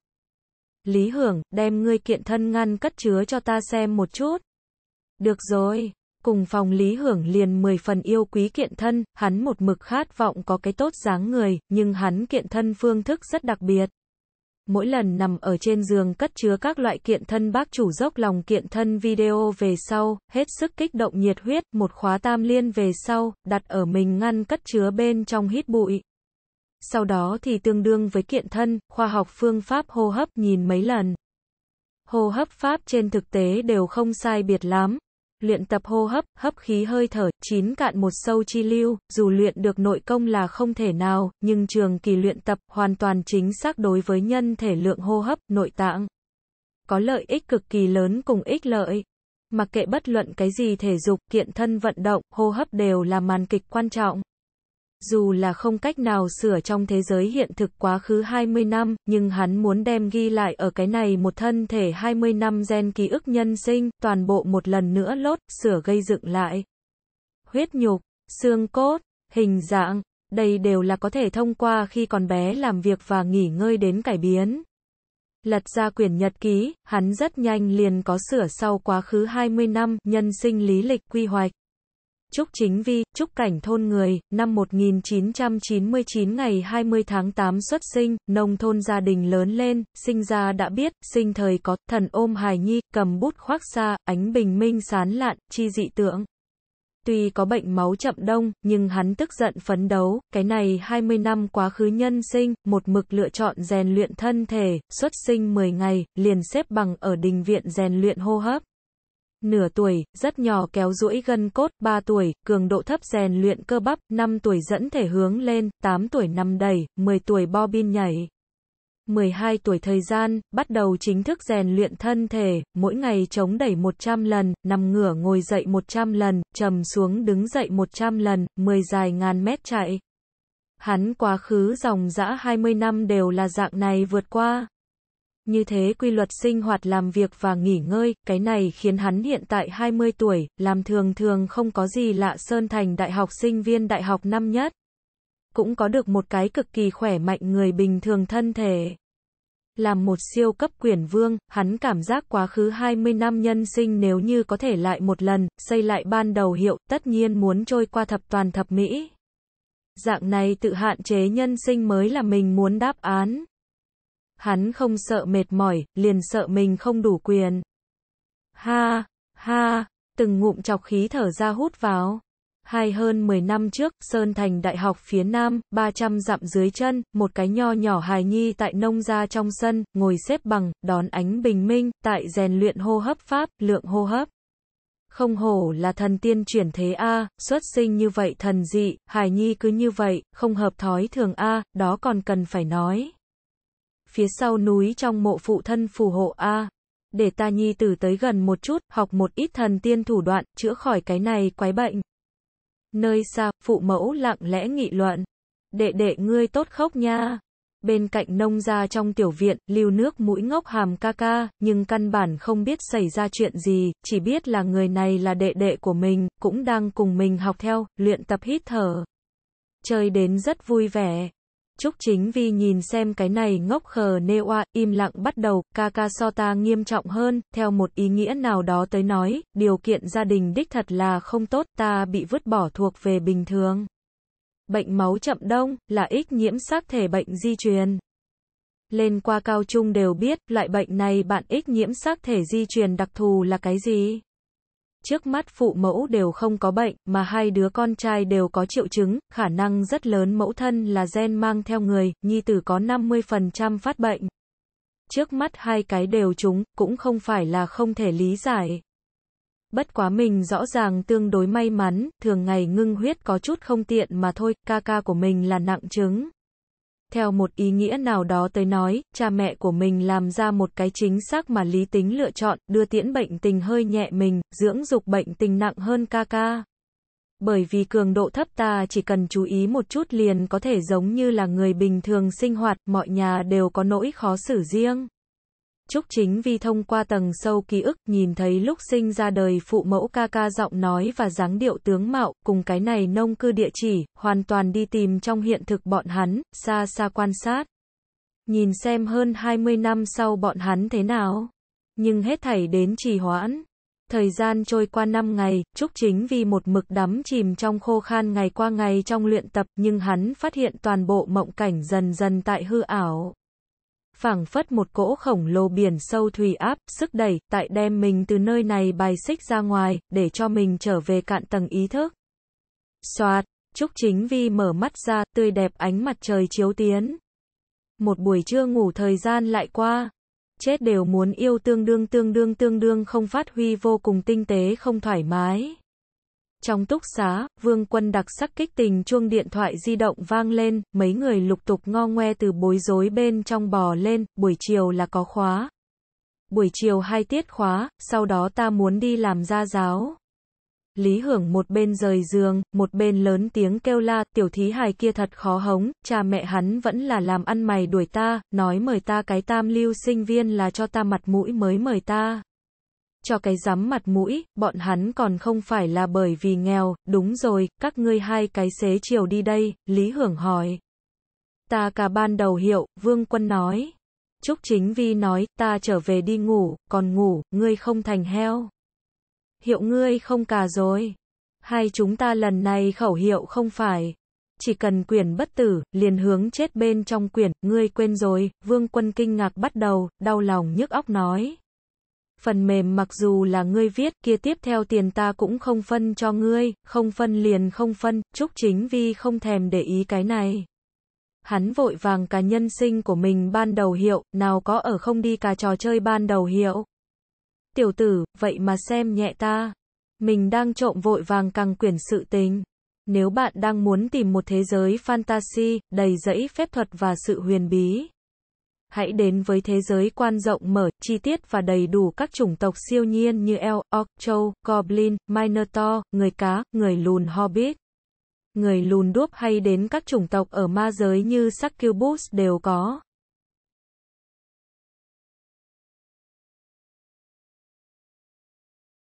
Lý Hưởng, đem ngươi kiện thân ngăn cất chứa cho ta xem một chút. Được rồi, cùng phòng Lý Hưởng liền 10 phần yêu quý kiện thân, hắn một mực khát vọng có cái tốt dáng người, nhưng hắn kiện thân phương thức rất đặc biệt mỗi lần nằm ở trên giường cất chứa các loại kiện thân bác chủ dốc lòng kiện thân video về sau, hết sức kích động nhiệt huyết, một khóa tam liên về sau, đặt ở mình ngăn cất chứa bên trong hít bụi. Sau đó thì tương đương với kiện thân, khoa học phương pháp hô hấp nhìn mấy lần. Hô hấp pháp trên thực tế đều không sai biệt lắm, luyện tập hô hấp, hấp khí hơi thở, chín cạn một sâu chi lưu, dù luyện được nội công là không thể nào, nhưng trường kỳ luyện tập hoàn toàn chính xác đối với nhân thể lượng hô hấp, nội tạng. Có lợi ích cực kỳ lớn cùng ích lợi. Mặc kệ bất luận cái gì thể dục, kiện thân vận động, hô hấp đều là màn kịch quan trọng. Dù là không cách nào sửa trong thế giới hiện thực quá khứ 20 năm, nhưng hắn muốn đem ghi lại ở cái này một thân thể 20 năm gen ký ức nhân sinh, toàn bộ một lần nữa lốt, sửa gây dựng lại. Huyết nhục, xương cốt, hình dạng, đây đều là có thể thông qua khi còn bé làm việc và nghỉ ngơi đến cải biến. Lật ra quyển nhật ký, hắn rất nhanh liền có sửa sau quá khứ 20 năm, nhân sinh lý lịch quy hoạch. Trúc Chính Vi, Trúc Cảnh Thôn Người, năm 1999 ngày 20 tháng 8 xuất sinh, nông thôn gia đình lớn lên, sinh ra đã biết, sinh thời có, thần ôm hài nhi, cầm bút khoác xa, ánh bình minh sán lạn, chi dị tượng. Tuy có bệnh máu chậm đông, nhưng hắn tức giận phấn đấu, cái này 20 năm quá khứ nhân sinh, một mực lựa chọn rèn luyện thân thể, xuất sinh 10 ngày, liền xếp bằng ở đình viện rèn luyện hô hấp nửa tuổi, rất nhỏ kéo duỗi gân cốt, 3 tuổi, cường độ thấp rèn luyện cơ bắp, 5 tuổi dẫn thể hướng lên, 8 tuổi nằm đầy, 10 tuổi bo bin nhảy. 12 tuổi thời gian, bắt đầu chính thức rèn luyện thân thể, mỗi ngày chống đẩy 100 lần, nằm ngửa ngồi dậy 100 lần, trầm xuống đứng dậy 100 lần, 10 dài ngàn mét chạy. Hắn quá khứ dòng dã 20 năm đều là dạng này vượt qua. Như thế quy luật sinh hoạt làm việc và nghỉ ngơi, cái này khiến hắn hiện tại 20 tuổi, làm thường thường không có gì lạ Sơn Thành đại học sinh viên đại học năm nhất. Cũng có được một cái cực kỳ khỏe mạnh người bình thường thân thể. Làm một siêu cấp quyền vương, hắn cảm giác quá khứ 20 năm nhân sinh nếu như có thể lại một lần, xây lại ban đầu hiệu, tất nhiên muốn trôi qua thập toàn thập mỹ. Dạng này tự hạn chế nhân sinh mới là mình muốn đáp án hắn không sợ mệt mỏi, liền sợ mình không đủ quyền. Ha, ha, từng ngụm chọc khí thở ra hút vào. Hai hơn 10 năm trước, Sơn Thành Đại học phía Nam, 300 dặm dưới chân, một cái nho nhỏ hài nhi tại nông gia trong sân, ngồi xếp bằng, đón ánh bình minh, tại rèn luyện hô hấp pháp, lượng hô hấp. Không hổ là thần tiên chuyển thế A, xuất sinh như vậy thần dị, hài nhi cứ như vậy, không hợp thói thường A, đó còn cần phải nói phía sau núi trong mộ phụ thân phù hộ a. để ta nhi tử tới gần một chút, học một ít thần tiên thủ đoạn, chữa khỏi cái này quái bệnh. Nơi xa, phụ mẫu lặng lẽ nghị luận. Đệ đệ ngươi tốt khóc nha. Bên cạnh nông gia trong tiểu viện, lưu nước mũi ngốc hàm ca ca, nhưng căn bản không biết xảy ra chuyện gì, chỉ biết là người này là đệ đệ của mình, cũng đang cùng mình học theo, luyện tập hít thở. Chơi đến rất vui vẻ. Trúc Chính vì nhìn xem cái này ngốc khờ nêu oa, im lặng bắt đầu, ca ca nghiêm trọng hơn, theo một ý nghĩa nào đó tới nói, điều kiện gia đình đích thật là không tốt, ta bị vứt bỏ thuộc về bình thường. Bệnh máu chậm đông, là ít nhiễm sắc thể bệnh di truyền. Lên qua cao trung đều biết, loại bệnh này bạn ít nhiễm sắc thể di truyền đặc thù là cái gì? Trước mắt phụ mẫu đều không có bệnh, mà hai đứa con trai đều có triệu chứng, khả năng rất lớn mẫu thân là gen mang theo người, nhi tử có 50% phát bệnh. Trước mắt hai cái đều chúng, cũng không phải là không thể lý giải. Bất quá mình rõ ràng tương đối may mắn, thường ngày ngưng huyết có chút không tiện mà thôi, ca ca của mình là nặng chứng. Theo một ý nghĩa nào đó tới nói, cha mẹ của mình làm ra một cái chính xác mà lý tính lựa chọn, đưa tiễn bệnh tình hơi nhẹ mình, dưỡng dục bệnh tình nặng hơn ca ca. Bởi vì cường độ thấp ta chỉ cần chú ý một chút liền có thể giống như là người bình thường sinh hoạt, mọi nhà đều có nỗi khó xử riêng. Trúc Chính Vi thông qua tầng sâu ký ức nhìn thấy lúc sinh ra đời phụ mẫu ca ca giọng nói và dáng điệu tướng mạo, cùng cái này nông cư địa chỉ, hoàn toàn đi tìm trong hiện thực bọn hắn, xa xa quan sát. Nhìn xem hơn 20 năm sau bọn hắn thế nào. Nhưng hết thảy đến trì hoãn. Thời gian trôi qua năm ngày, Trúc Chính vì một mực đắm chìm trong khô khan ngày qua ngày trong luyện tập nhưng hắn phát hiện toàn bộ mộng cảnh dần dần tại hư ảo phảng phất một cỗ khổng lồ biển sâu thủy áp, sức đẩy, tại đem mình từ nơi này bài xích ra ngoài, để cho mình trở về cạn tầng ý thức. Xoạt, Trúc Chính Vi mở mắt ra, tươi đẹp ánh mặt trời chiếu tiến. Một buổi trưa ngủ thời gian lại qua. Chết đều muốn yêu tương đương tương đương tương đương không phát huy vô cùng tinh tế không thoải mái. Trong túc xá, vương quân đặc sắc kích tình chuông điện thoại di động vang lên, mấy người lục tục ngo ngoe từ bối rối bên trong bò lên, buổi chiều là có khóa. Buổi chiều hai tiết khóa, sau đó ta muốn đi làm gia giáo. Lý Hưởng một bên rời giường, một bên lớn tiếng kêu la, tiểu thí hài kia thật khó hống, cha mẹ hắn vẫn là làm ăn mày đuổi ta, nói mời ta cái tam lưu sinh viên là cho ta mặt mũi mới mời ta cho cái rắm mặt mũi, bọn hắn còn không phải là bởi vì nghèo, đúng rồi, các ngươi hai cái xế chiều đi đây, Lý Hưởng hỏi. Ta cả ban đầu hiệu, Vương Quân nói. Trúc Chính Vi nói, ta trở về đi ngủ, còn ngủ, ngươi không thành heo. Hiệu ngươi không cà rồi. Hai chúng ta lần này khẩu hiệu không phải. Chỉ cần quyển bất tử, liền hướng chết bên trong quyển, ngươi quên rồi, vương quân kinh ngạc bắt đầu, đau lòng nhức óc nói phần mềm mặc dù là ngươi viết, kia tiếp theo tiền ta cũng không phân cho ngươi, không phân liền không phân, Trúc Chính Vi không thèm để ý cái này. Hắn vội vàng cả nhân sinh của mình ban đầu hiệu, nào có ở không đi cả trò chơi ban đầu hiệu. Tiểu tử, vậy mà xem nhẹ ta. Mình đang trộm vội vàng càng quyển sự tình. Nếu bạn đang muốn tìm một thế giới fantasy, đầy rẫy phép thuật và sự huyền bí hãy đến với thế giới quan rộng mở, chi tiết và đầy đủ các chủng tộc siêu nhiên như Elk, Orc, Châu, Goblin, Minotaur, người cá, người lùn Hobbit. Người lùn đuốc hay đến các chủng tộc ở ma giới như Succubus đều có.